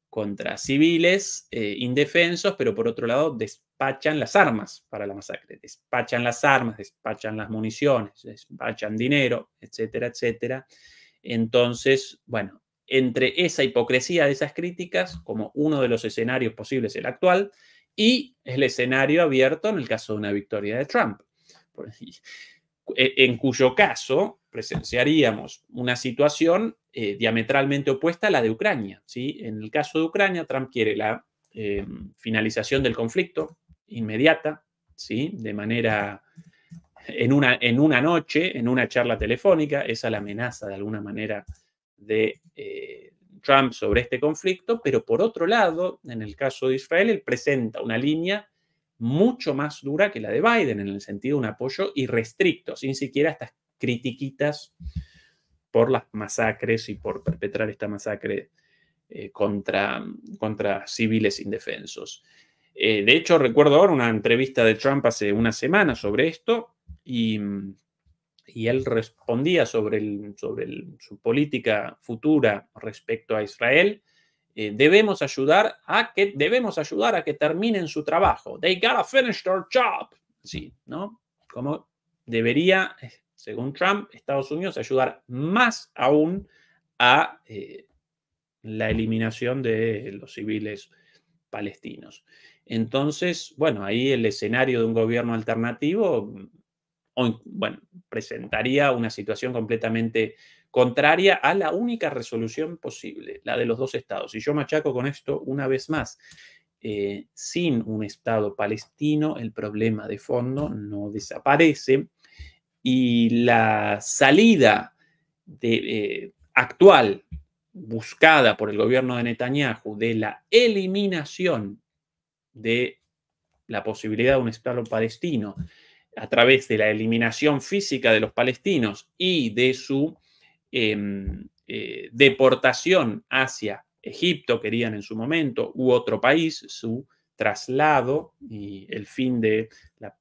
S2: contra civiles indefensos, pero por otro lado, despachan las armas para la masacre, despachan las armas, despachan las municiones, despachan dinero, etcétera, etcétera. Entonces, bueno, entre esa hipocresía de esas críticas, como uno de los escenarios posibles el actual, y el escenario abierto en el caso de una victoria de Trump, e, en cuyo caso presenciaríamos una situación eh, diametralmente opuesta a la de Ucrania. ¿sí? En el caso de Ucrania, Trump quiere la eh, finalización del conflicto inmediata, ¿sí? de manera en una, en una noche, en una charla telefónica, esa es la amenaza de alguna manera de eh, Trump sobre este conflicto, pero por otro lado, en el caso de Israel, él presenta una línea mucho más dura que la de Biden, en el sentido de un apoyo irrestricto, sin siquiera estas critiquitas por las masacres y por perpetrar esta masacre eh, contra, contra civiles indefensos. Eh, de hecho, recuerdo ahora una entrevista de Trump hace una semana sobre esto, Mm, y, él respondía sobre, su política futura respecto a Israel. Eh, debemos ayudar a que debemos ayudar a que terminen su trabajo. They gotta finish their job. Sí, ¿no? Como debería, eh, según Trump, Estados Unidos ayudar más aún a eh, la eliminación de los civiles palestinos. Entonces, bueno, ahí el escenario de un gobierno alternativo bueno, presentaría una situación completamente contraria a la única resolución posible, la de los dos estados. Y yo machaco con esto una vez más. Eh, sin un Estado palestino, el problema de fondo no desaparece y la salida eh, actual buscada por el gobierno de Netanyahu de la eliminación de la posibilidad de un Estado palestino a través de la eliminación física de los palestinos y de su em, eh, deportación hacia Egipto, querían en su momento, u otro país, su traslado y el fin de la,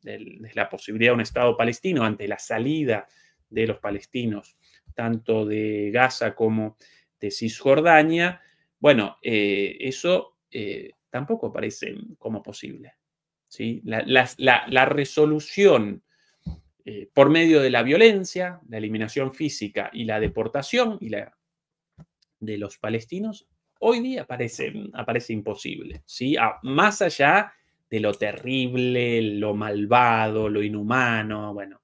S2: de la posibilidad de un Estado palestino ante la salida de los palestinos, tanto de Gaza como de Cisjordania, bueno, eh, eso eh, tampoco parece mm, como posible la, resolución eh, por medio de la violencia, la eliminación física y la deportación de los palestinos, hoy día parece, aparece imposible, ah, más allá de lo terrible, lo malvado, lo inhumano, bueno,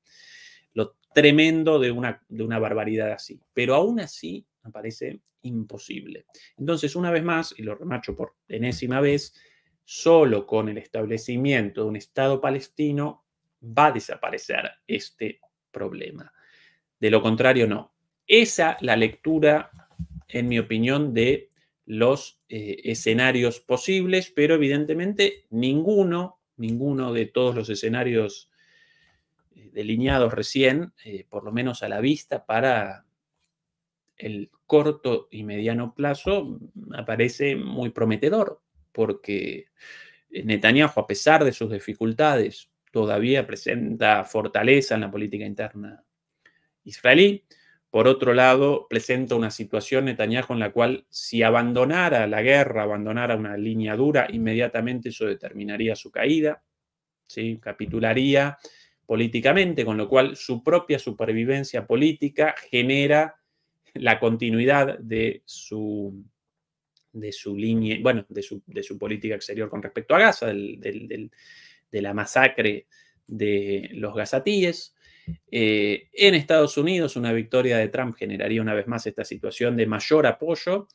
S2: lo tremendo de una, de una barbaridad así. Pero aún así aparece imposible. Entonces, una vez más, y lo remacho por enésima vez, solo con el establecimiento de un Estado palestino va a desaparecer este problema. De lo contrario, no. Esa la lectura, en mi opinión, de los eh, escenarios posibles, pero evidentemente ninguno, ninguno de todos los escenarios eh, delineados recién, eh, por lo menos a la vista para el corto y mediano plazo, aparece muy prometedor porque eh, Netanyahu, a pesar de sus dificultades, todavía presenta fortaleza en la política interna israelí. Por otro lado, presenta una situación Netanyahu en la cual si abandonara la guerra, abandonara una línea dura, inmediatamente eso determinaría su caída, capitularía políticamente, con lo cual su propia supervivencia política genera la continuidad de su de su línea, bueno, de su, política exterior con respecto a Gaza, de la masacre de los gazatíes. Eh, en Estados Unidos, una victoria de Trump generaría una vez más esta situación de mayor apoyo.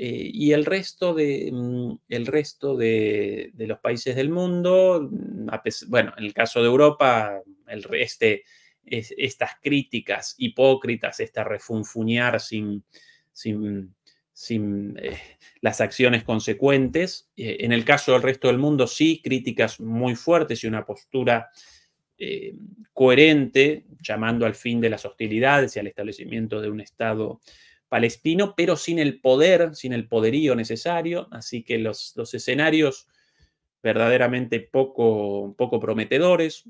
S2: Eh, y el resto, de, mm, el resto de, los países del mundo, mm, bueno, en el caso de Europa, este, estas críticas hipócritas, este refunfuñar sin, sin, sin eh, las acciones consecuentes. Eh, en el caso del resto del mundo, sí, críticas muy fuertes y una postura eh, coherente, llamando al fin de las hostilidades y al establecimiento de un Estado palestino, pero sin el poder, sin el poderío necesario. Así que los, escenarios verdaderamente poco, poco prometedores.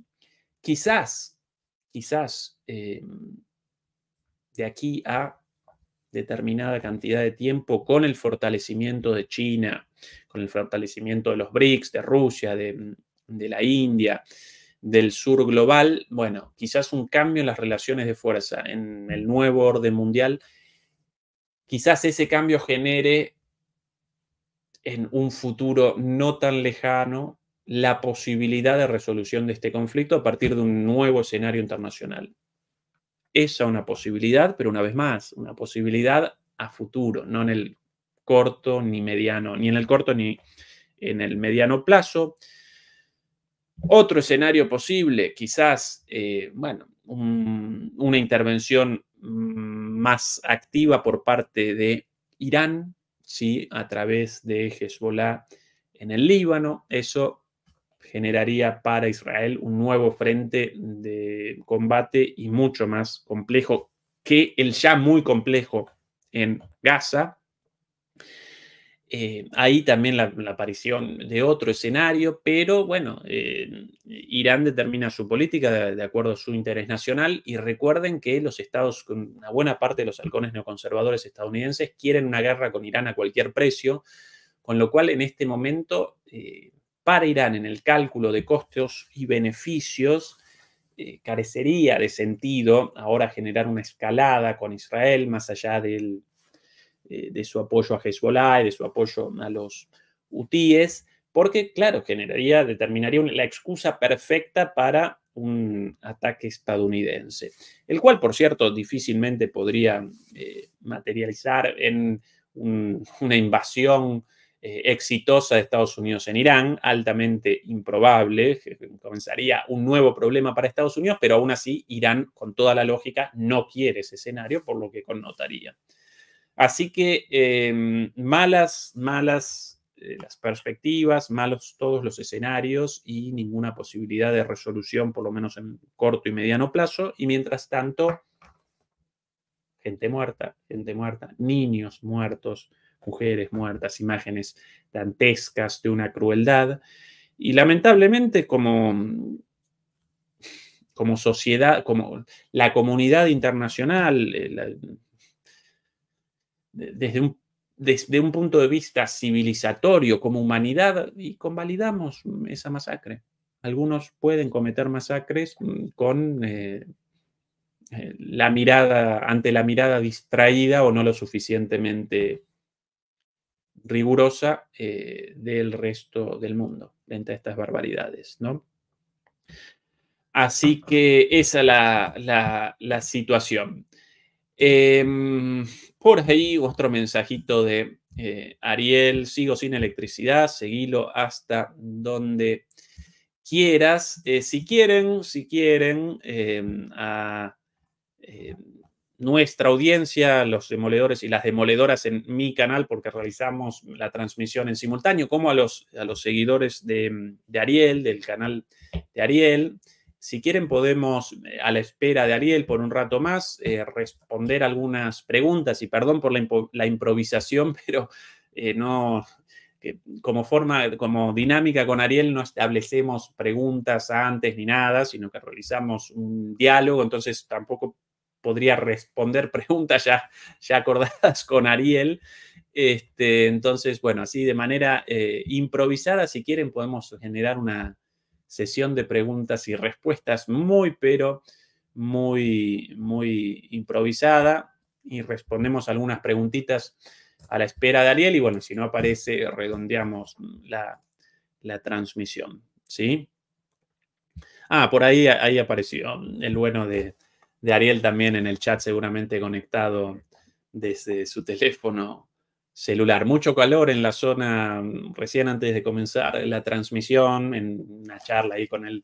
S2: Quizás, quizás, de aquí a determinada cantidad de tiempo con el fortalecimiento de China, con el fortalecimiento de los BRICS, de Rusia, de, la India, del sur global, bueno, quizás un cambio en las relaciones de fuerza, en el nuevo orden mundial, quizás ese cambio genere en un futuro no tan lejano la posibilidad de resolución de este conflicto a partir de un nuevo escenario internacional esa una posibilidad, pero una vez más, una posibilidad a futuro, no en el corto ni mediano, ni en el corto ni en el mediano plazo. Otro escenario posible, quizás, eh, bueno, una intervención mm, más activa por parte de Irán, ¿sí? a través de Hezbollah en el Líbano. Eso generaría para Israel un nuevo frente de combate y mucho más complejo que el ya muy complejo en Gaza. Eh, ahí también la, aparición de otro escenario, pero bueno, eh, Irán determina su política de, acuerdo a su interés nacional y recuerden que los estados, una buena parte de los halcones neoconservadores estadounidenses quieren una guerra con Irán a cualquier precio, con lo cual en este momento eh, para Irán en el cálculo de costos y beneficios eh, carecería de sentido ahora generar una escalada con Israel más allá eh, de su apoyo a Hezbollah y de su apoyo a los hutíes, porque claro, generaría, determinaría la excusa perfecta para un ataque estadounidense, el cual, por cierto, difícilmente podría eh, materializar en una invasión eh, exitosa de Estados Unidos en Irán, altamente improbable, comenzaría un nuevo problema para Estados Unidos, pero aún así Irán, con toda la lógica, no quiere ese escenario, por lo que connotaría. Así que em, malas, malas eh, las perspectivas, malos todos los escenarios y ninguna posibilidad de resolución, por lo menos en corto y mediano plazo. Y mientras tanto, gente muerta, gente muerta, niños muertos, mujeres muertas, imágenes dantescas de una crueldad. Y lamentablemente como, como sociedad, como la comunidad internacional, eh, desde un desde un punto de vista civilizatorio como humanidad y convalidamos esa masacre. Algunos pueden cometer masacres mm, con eh, eh, la mirada, ante la mirada distraída o no lo suficientemente rigurosa eh, del resto del mundo frente a estas barbaridades, ¿no? Así que esa es la, situación. Em, por ahí otro mensajito de eh, Ariel, sigo sin electricidad, seguilo hasta donde quieras. Eh, si quieren, si quieren, em, a, em, nuestra audiencia, los demoledores y las demoledoras en mi canal, porque realizamos la transmisión en simultáneo, como a los, los seguidores de, Ariel, del canal de Ariel. Si quieren, podemos, eh, a la espera de Ariel por un rato más, eh, responder algunas preguntas. Y perdón por la, improvisación, pero eh, no, como forma, como dinámica con Ariel, no establecemos preguntas antes ni nada, sino que realizamos un diálogo, entonces tampoco podría responder preguntas ya, ya acordadas con Ariel. Este, entonces, bueno, así de manera eh, improvisada, si quieren, podemos generar una sesión de preguntas y respuestas muy, pero muy, muy improvisada y respondemos algunas preguntitas a la espera de Ariel y bueno, si no aparece, redondeamos la, transmisión, ¿sí? Ah, por ahí, ahí apareció el bueno de, de Ariel también en el chat, seguramente conectado desde su teléfono celular. Mucho calor en la zona, mm, recién antes de comenzar la transmisión, en una charla ahí con él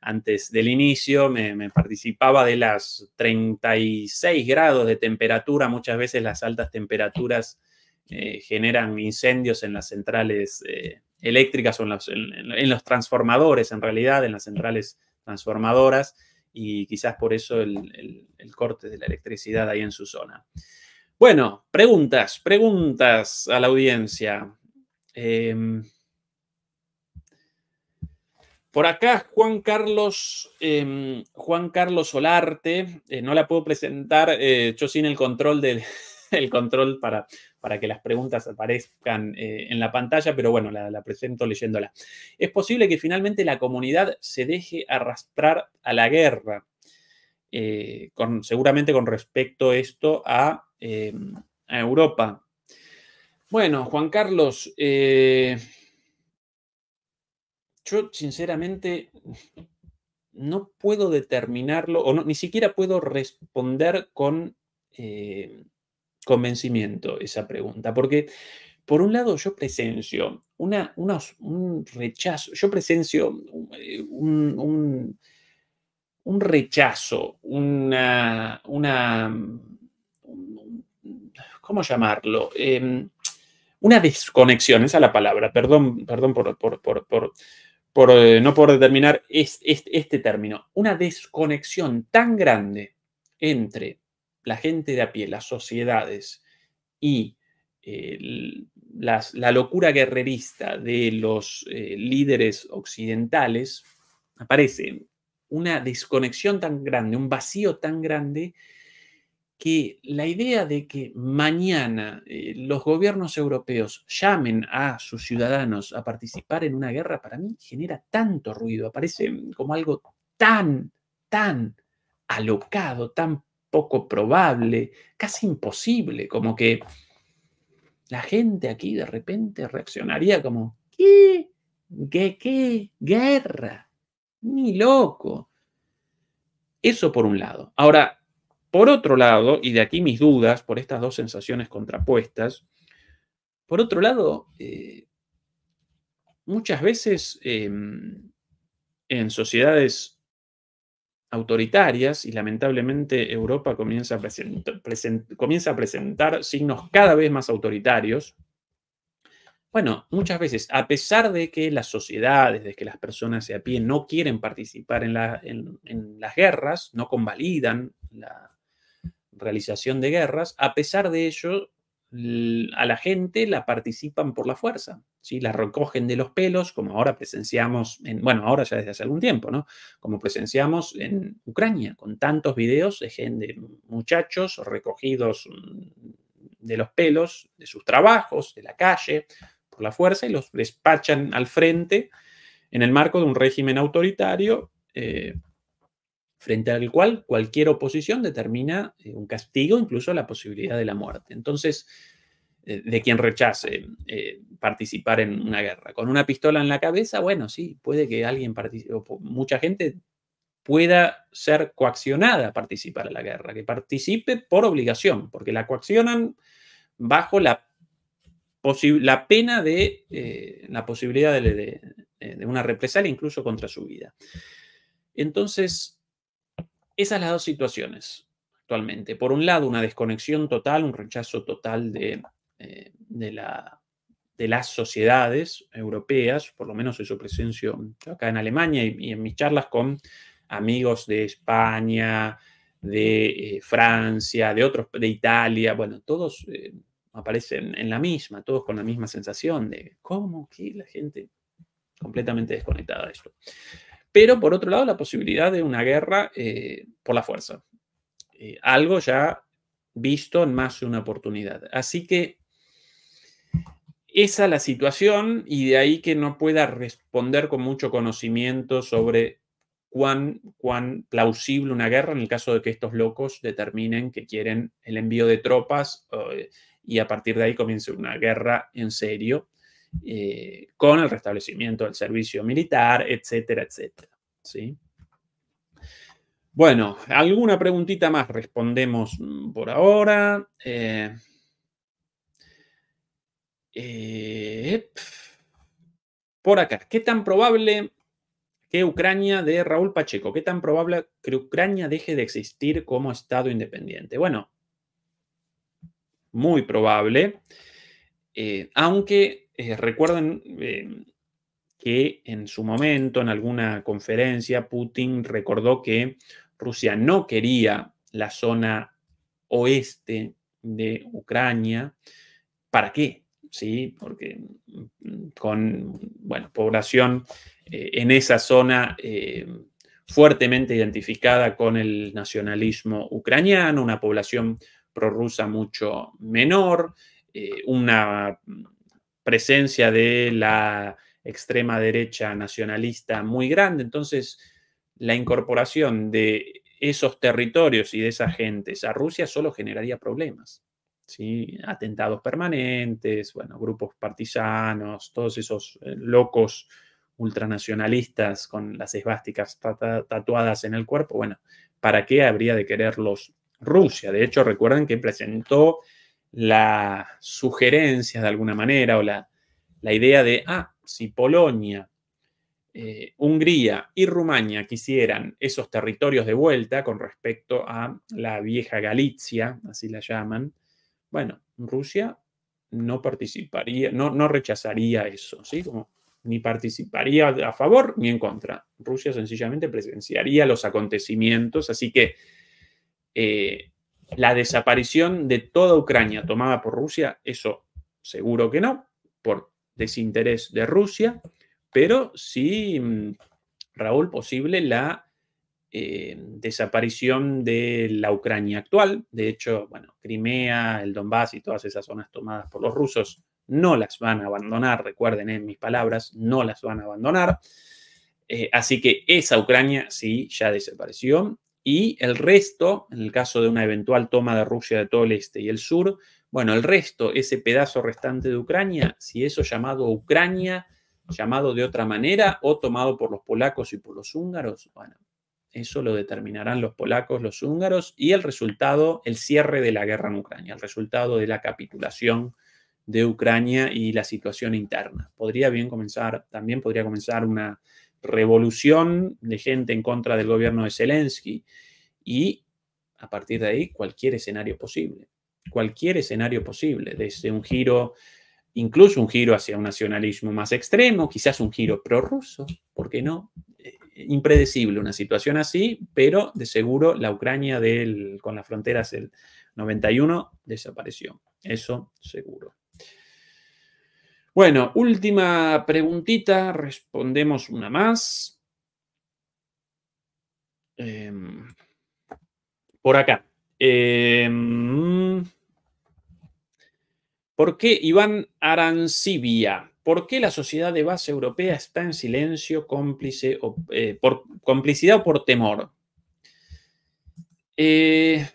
S2: antes del inicio, me, participaba de las 36 grados de temperatura. Muchas veces las altas temperaturas eh, generan incendios en las centrales eh, eléctricas o en los transformadores, en realidad, en las centrales transformadoras y quizás por eso el, corte de la electricidad ahí en su zona. Bueno, preguntas, preguntas a la audiencia. Em, por acá Juan Carlos, em, Juan Carlos Solarte, eh, no la puedo presentar, eh, yo sin el control el control para para que las preguntas aparezcan eh, en la pantalla, pero bueno, la, presento leyéndola. Es posible que finalmente la comunidad se deje arrastrar a la guerra. Eh, seguramente con respecto esto a, esto eh, a Europa. Bueno, Juan Carlos, yo sinceramente no puedo determinarlo, o ni siquiera puedo responder con convencimiento esa pregunta, porque por un lado yo presencio una, un rechazo, yo presencio eh, un, rechazo, una, una, ¿cómo llamarlo? Em, una desconexión, esa es la palabra, perdón, perdón por, eh, no por determinar este término, una desconexión tan grande entre la gente de a pie, las sociedades y eh, la locura guerrerista de los eh, líderes occidentales, aparece una desconexión tan grande, un vacío tan grande, que la idea de que mañana eh, los gobiernos europeos llamen a sus ciudadanos a participar en una guerra, para mí genera tanto ruido, aparece como algo tan, tan alocado, tan poco probable, casi imposible, como que la gente aquí de repente reaccionaría como, ¿qué? ¿Qué? ¿Qué? ¿Guerra? Ni loco. Eso por un lado. Ahora, por otro lado, y de aquí mis dudas por estas dos sensaciones contrapuestas, por otro lado, eh, muchas veces em, en sociedades autoritarias y lamentablemente Europa comienza a, comienza a presentar signos cada vez más autoritarios, bueno, muchas veces, a pesar de que las sociedades, de que las personas de a pie no quieren participar en, en las guerras, no convalidan la realización de guerras, a pesar de ello, a la gente la participan por la fuerza, la recogen de los pelos, como ahora presenciamos, en, bueno, ahora ya desde hace algún tiempo, ¿no? Como presenciamos en Ucrania, con tantos videos de, gente, muchachos recogidos mm, de los pelos, de sus trabajos, de la calle, por la fuerza, y los despachan al frente en el marco de un régimen autoritario eh, frente al cual cualquier oposición determina eh, un castigo, incluso la posibilidad de la muerte. Entonces, eh, de quien rechace eh, participar en una guerra. Con una pistola en la cabeza, bueno, sí, puede que alguien o mucha gente pueda ser coaccionada a participar en la guerra, que participe por obligación, porque la coaccionan bajo la, la pena de la posibilidad de, de una represalia incluso contra su vida. Entonces, esas las dos situaciones actualmente. Por un lado, una desconexión total, un rechazo total de, eh, las sociedades europeas, por lo menos en su presencia acá en Alemania y, en mis charlas con amigos de España, de eh, Francia, de otros, de Italia, bueno, todos eh, aparecen en la misma, todos con la misma sensación de cómo que la gente completamente desconectada de esto pero por otro lado la posibilidad de una guerra eh, por la fuerza, eh, algo ya visto en más de una oportunidad. Así que esa es la situación y de ahí que no pueda responder con mucho conocimiento sobre cuán, cuán plausible una guerra en el caso de que estos locos determinen que quieren el envío de tropas y a partir de ahí comience una guerra en serio eh, con el restablecimiento del servicio militar, etcétera, etcétera. ¿sí? Bueno, alguna preguntita más respondemos mm, por ahora. Eh, eh, por acá, ¿qué tan probable que Ucrania de Raúl Pacheco, qué tan probable que Ucrania deje de existir como Estado independiente? Bueno, muy probable, aunque eh, recuerden eh, que en su momento, en alguna conferencia, Putin recordó que Rusia no quería la zona oeste de Ucrania. ¿Para qué? Sí, porque mm, con bueno, población eh, en esa zona fuertemente identificada con el nacionalismo ucraniano, una población prorrusa mucho menor, una presencia de la extrema derecha nacionalista muy grande. Entonces, la incorporación de esos territorios y de esas gentes a Rusia solo generaría problemas. ¿sí? Atentados permanentes, bueno, grupos partisanos, todos esos eh, locos ultranacionalistas con las esvásticas tatuadas en el cuerpo. Bueno, ¿para qué habría de quererlos Rusia? De hecho, recuerden que presentó la sugerencia de alguna manera o la, idea de, ah, si Polonia, eh, Hungría y Rumania quisieran esos territorios de vuelta con respecto a la vieja Galicia, así la llaman, bueno, Rusia no participaría, no, no rechazaría eso, ¿sí? Como ni participaría a favor ni en contra. Rusia sencillamente presenciaría los acontecimientos, así que eh, la desaparición de toda Ucrania tomada por Rusia, eso seguro que no, por desinterés de Rusia, pero sí, mm, Raúl, posible la eh, desaparición de la Ucrania actual. De hecho, bueno, Crimea, el Donbass y todas esas zonas tomadas por los rusos no las van a abandonar, recuerden en mis palabras, no las van a abandonar. Eh, así que esa Ucrania sí ya desapareció y el resto, en el caso de una eventual toma de Rusia de todo el este y el sur, bueno, el resto, ese pedazo restante de Ucrania, si eso llamado Ucrania, llamado de otra manera o tomado por los polacos y por los húngaros, bueno, eso lo determinarán los polacos, los húngaros y el resultado, el cierre de la guerra en Ucrania, el resultado de la capitulación de Ucrania y la situación interna. Podría bien comenzar, también podría comenzar una revolución de gente en contra del gobierno de Zelensky y a partir de ahí cualquier escenario posible, cualquier escenario posible, desde un giro, incluso un giro hacia un nacionalismo más extremo, quizás un giro prorruso, ¿por qué no? Eh, impredecible una situación así, pero de seguro la Ucrania del, con las fronteras del 91 desapareció, eso seguro. Bueno, última preguntita, respondemos una más. Em, por acá. Em, ¿Por qué Iván Arancibia? ¿Por qué la sociedad de base europea está en silencio cómplice o, eh, por complicidad o por temor? Eh,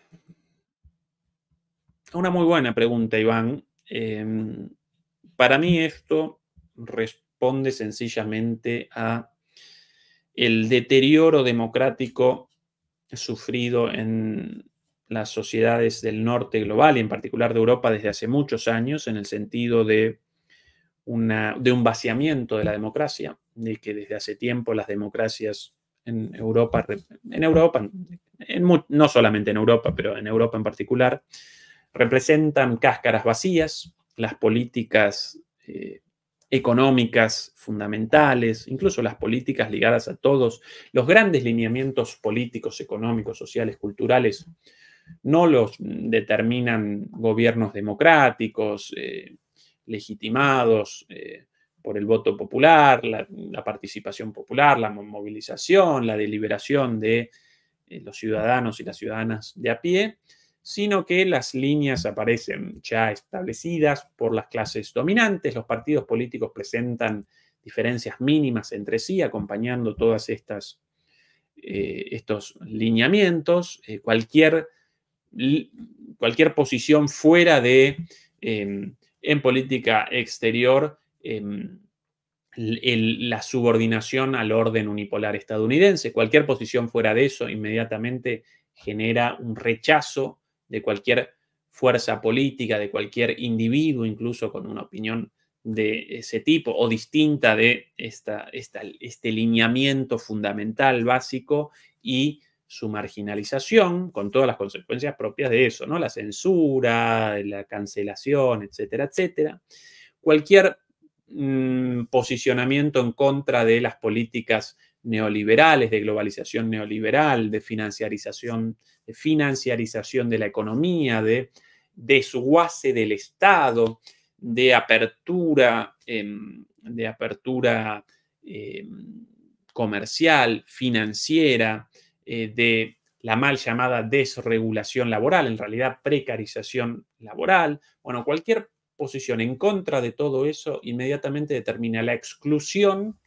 S2: una muy buena pregunta, Iván. Em, para mí esto responde sencillamente a el deterioro democrático sufrido en las sociedades del norte global y en particular de Europa desde hace muchos años, en el sentido de, una, de un vaciamiento de la democracia, de que desde hace tiempo las democracias en Europa, en Europa, no solamente en Europa, pero en Europa en particular, representan cáscaras vacías, las políticas eh, económicas fundamentales, incluso las políticas ligadas a todos, los grandes lineamientos políticos, económicos, sociales, culturales, no los determinan gobiernos democráticos, eh, legitimados eh, por el voto popular, la, participación popular, la movilización, la deliberación de los ciudadanos y las ciudadanas de a pie, sino que las líneas aparecen ya establecidas por las clases dominantes, los partidos políticos presentan diferencias mínimas entre sí, acompañando todas estas eh, estos lineamientos, eh, cualquier, cualquier, posición fuera de, em, en política exterior, em, la subordinación al orden unipolar estadounidense, cualquier posición fuera de eso inmediatamente genera un rechazo de cualquier fuerza política, de cualquier individuo, incluso con una opinión de ese tipo o distinta de esta, este lineamiento fundamental básico y su marginalización con todas las consecuencias propias de eso, ¿no? La censura, la cancelación, etcétera, etcétera. Cualquier mm, posicionamiento en contra de las políticas neoliberales, de globalización neoliberal, de financiarización, de, financiarización de la economía, de desguace del Estado, de apertura, em, de apertura em, comercial, financiera, eh, de la mal llamada desregulación laboral, en realidad precarización laboral. Bueno, cualquier posición en contra de todo eso inmediatamente determina la exclusión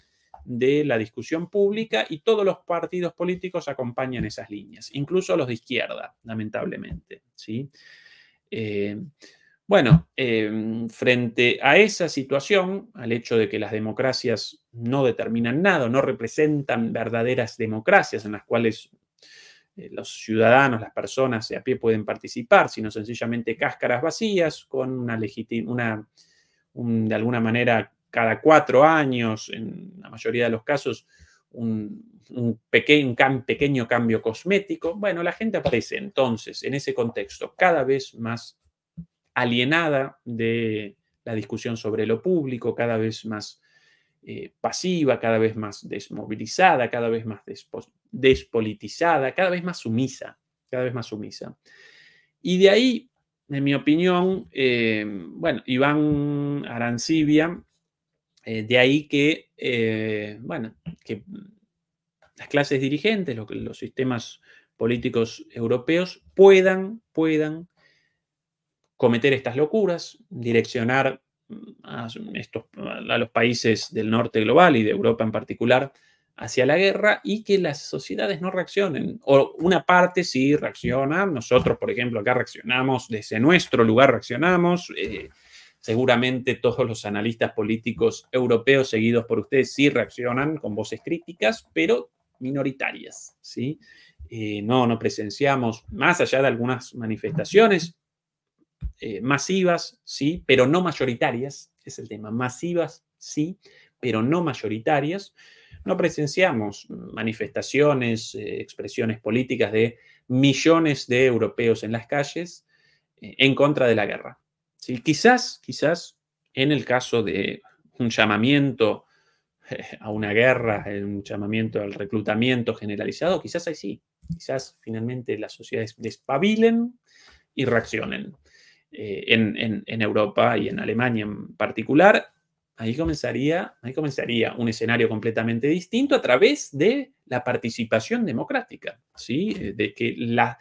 S2: de la discusión pública y todos los partidos políticos acompañan esas líneas, incluso los de izquierda, lamentablemente. ¿sí? Eh, bueno, em, frente a esa situación, al hecho de que las democracias no determinan nada, no representan verdaderas democracias en las cuales eh, los ciudadanos, las personas a pie pueden participar, sino sencillamente cáscaras vacías con una, una de alguna manera cada cuatro años, en la mayoría de los casos, un, pequeño cambio cosmético. Bueno, la gente aparece entonces en ese contexto cada vez más alienada de la discusión sobre lo público, cada vez más eh, pasiva, cada vez más desmovilizada, cada vez más despolitizada, cada vez más sumisa, cada vez más sumisa. Y de ahí, en mi opinión, eh, bueno, Iván Arancibia eh, de ahí que, eh, bueno, que las clases dirigentes, los, sistemas políticos europeos puedan, puedan cometer estas locuras, direccionar mm, a, los países del norte global y de Europa en particular hacia la guerra y que las sociedades no reaccionen. O una parte sí reacciona, nosotros, por ejemplo, acá reaccionamos, desde nuestro lugar reaccionamos. Eh, Seguramente todos los analistas políticos europeos seguidos por ustedes sí reaccionan con voces críticas, pero minoritarias, ¿sí? Eh, no, no presenciamos, más allá de algunas manifestaciones eh, masivas, sí, pero no mayoritarias, es el tema, masivas, sí, pero no mayoritarias, no presenciamos manifestaciones, eh, expresiones políticas de millones de europeos en las calles en contra de la guerra. Quizás, quizás en el caso de un llamamiento a una guerra, un llamamiento al reclutamiento generalizado, quizás ahí sí, quizás finalmente las sociedades despabilen y reaccionen. Eh, en, Europa y en Alemania en particular, ahí comenzaría, ahí comenzaría un escenario completamente distinto a través de la participación democrática, ¿sí? Eh, de que la,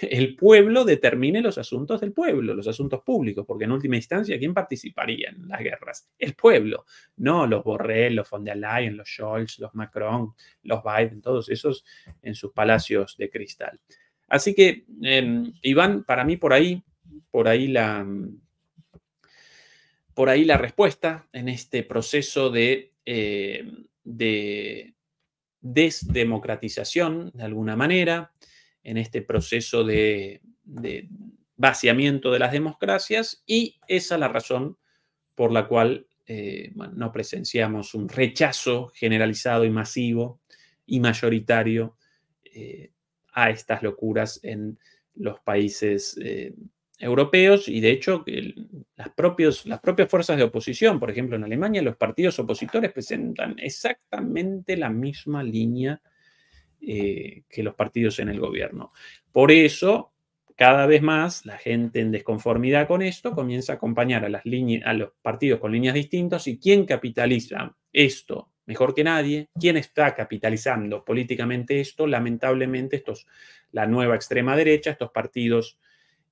S2: el pueblo determine los asuntos del pueblo, los asuntos públicos, porque en última instancia, ¿quién participaría en las guerras? El pueblo, no los Borrell, los von der Leyen, los Scholz, los Macron, los Biden, todos esos en sus palacios de cristal. Así que, em, Iván, para mí por ahí, por ahí la... Por ahí la respuesta en este proceso de eh, desdemocratización, de alguna manera, en este proceso de, vaciamiento de las democracias y esa es la razón por la cual eh, no presenciamos un rechazo generalizado y masivo y mayoritario eh, a estas locuras en los países eh, europeos y de hecho las, las propias fuerzas de oposición, por ejemplo en Alemania, los partidos opositores presentan exactamente la misma línea eh, que los partidos en el gobierno. Por eso, cada vez más, la gente en desconformidad con esto comienza a acompañar a, las a los partidos con líneas distintas y quién capitaliza esto mejor que nadie. ¿Quién está capitalizando políticamente esto? Lamentablemente, estos, la nueva extrema derecha, estos partidos,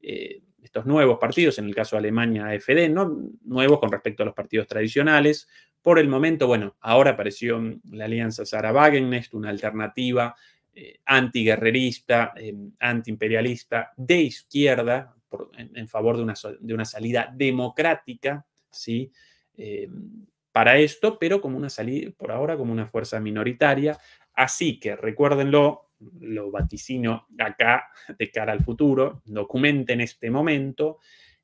S2: eh, estos nuevos partidos, en el caso de Alemania, AFD, ¿no? nuevos con respecto a los partidos tradicionales, por el momento, bueno, ahora apareció mm, la alianza Sara Wagenknecht, una alternativa eh, antiguerrerista, em, antiimperialista, de izquierda, en, favor de una, salida democrática, ¿sí? Em, para esto, pero como una salida, por ahora, como una fuerza minoritaria. Así que recuérdenlo, lo vaticino acá de cara al futuro, documenten este momento.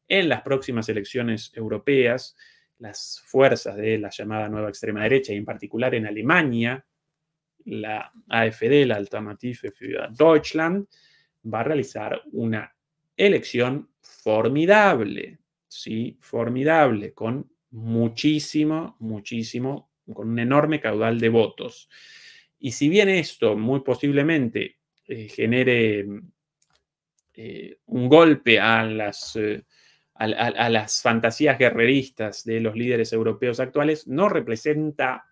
S2: En las próximas elecciones europeas, las fuerzas de la llamada nueva extrema derecha y en particular en Alemania, la AFD, la Alternative für Deutschland, va a realizar una elección formidable, sí, formidable, con muchísimo, muchísimo, con un enorme caudal de votos. Y si bien esto muy posiblemente eh, genere eh, un golpe a las... Eh, a, las fantasías guerreristas de los líderes europeos actuales, no representa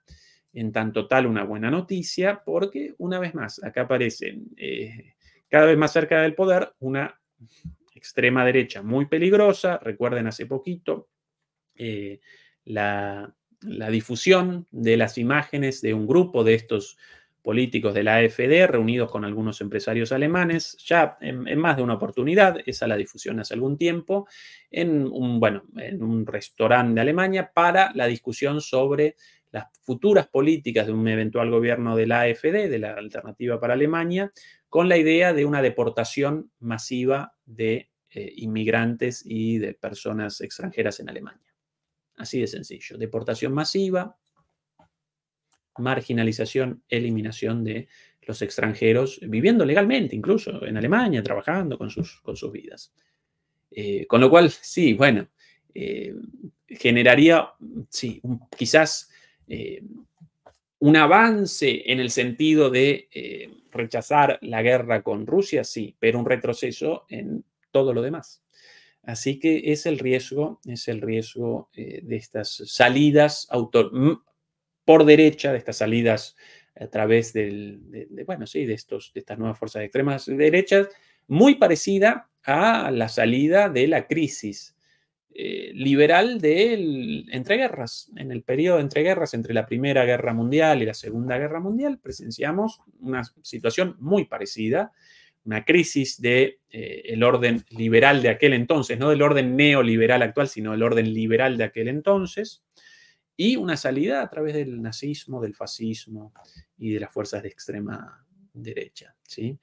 S2: en tanto tal una buena noticia, porque una vez más, acá aparecen eh, cada vez más cerca del poder una extrema derecha muy peligrosa. Recuerden hace poquito eh, la, la, difusión de las imágenes de un grupo de estos políticos de la AFD reunidos con algunos empresarios alemanes, ya en, más de una oportunidad, esa la difusión hace algún tiempo, en un, bueno, en un restaurante de Alemania para la discusión sobre las futuras políticas de un eventual gobierno de la AFD, de la Alternativa para Alemania, con la idea de una deportación masiva de eh, inmigrantes y de personas extranjeras en Alemania. Así de sencillo, deportación masiva, marginalización, eliminación de los extranjeros, viviendo legalmente incluso en Alemania, trabajando con sus, con sus vidas. Eh, con lo cual, sí, bueno, eh, generaría, sí, quizás eh, un avance en el sentido de rechazar la guerra con Rusia, sí, pero un retroceso en todo lo demás. Así que es el riesgo, es el riesgo de estas salidas autor por derecha de estas salidas a través del, de, bueno, de, estos, de estas nuevas fuerzas de extremas derechas, muy parecida a la salida de la crisis eh, liberal entre entreguerras. En el periodo de entreguerras, entre la Primera Guerra Mundial y la Segunda Guerra Mundial, presenciamos una situación muy parecida, una crisis del de, eh, el orden liberal de aquel entonces, no del orden neoliberal actual, sino del orden liberal de aquel entonces, y una salida a través del nazismo, del fascismo y de las fuerzas de extrema derecha. ¿sí?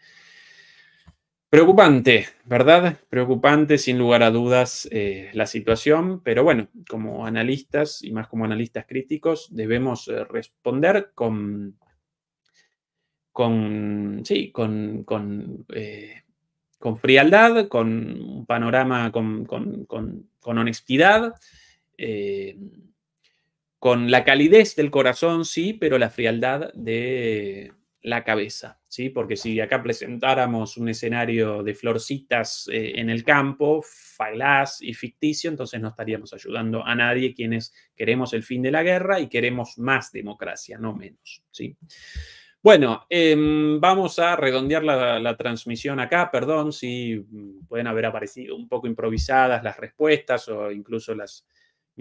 S2: Preocupante, ¿verdad? Preocupante, sin lugar a dudas, eh, la situación, pero bueno, como analistas y más como analistas críticos, debemos eh, responder con, con, sí, con, con, eh, frialdad, con un panorama, con, honestidad con la calidez del corazón, sí, pero la frialdad de la cabeza, ¿sí? Porque si acá presentáramos un escenario de florcitas eh, en el campo, falaz y ficticio, entonces no estaríamos ayudando a nadie quienes queremos el fin de la guerra y queremos más democracia, no menos, ¿sí? Bueno, em, vamos a redondear la, transmisión acá, perdón si pueden haber aparecido un poco improvisadas las respuestas o incluso las,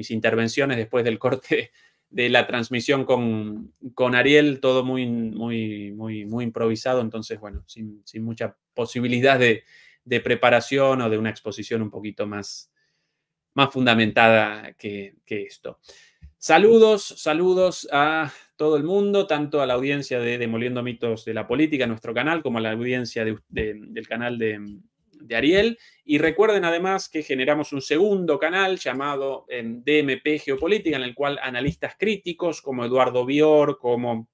S2: mis intervenciones después del corte de, la transmisión con, con Ariel, todo muy, muy, muy, muy improvisado, entonces, bueno, sin, mucha posibilidad de, preparación o de una exposición un poquito más, más fundamentada que, esto. Saludos, saludos a todo el mundo, tanto a la audiencia de Demoliendo Mitos de la Política, nuestro canal, como a la audiencia del canal de, de Ariel. Y recuerden además que generamos un segundo canal llamado em, DMP Geopolítica, en el cual analistas críticos como Eduardo Bior, como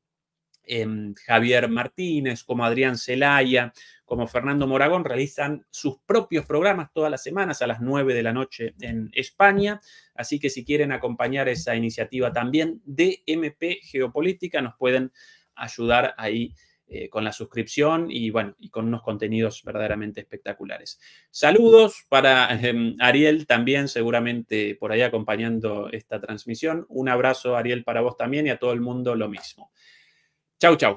S2: em, Javier Martínez, como Adrián Zelaya, como Fernando Moragón, realizan sus propios programas todas las semanas a las 9 de la noche en España. Así que si quieren acompañar esa iniciativa también de Geopolítica, nos pueden ayudar ahí eh, con la suscripción y bueno, y con unos contenidos verdaderamente espectaculares. Saludos para em, Ariel también, seguramente por ahí acompañando esta transmisión. Un abrazo, Ariel, para vos también y a todo el mundo lo mismo. Chau, chau.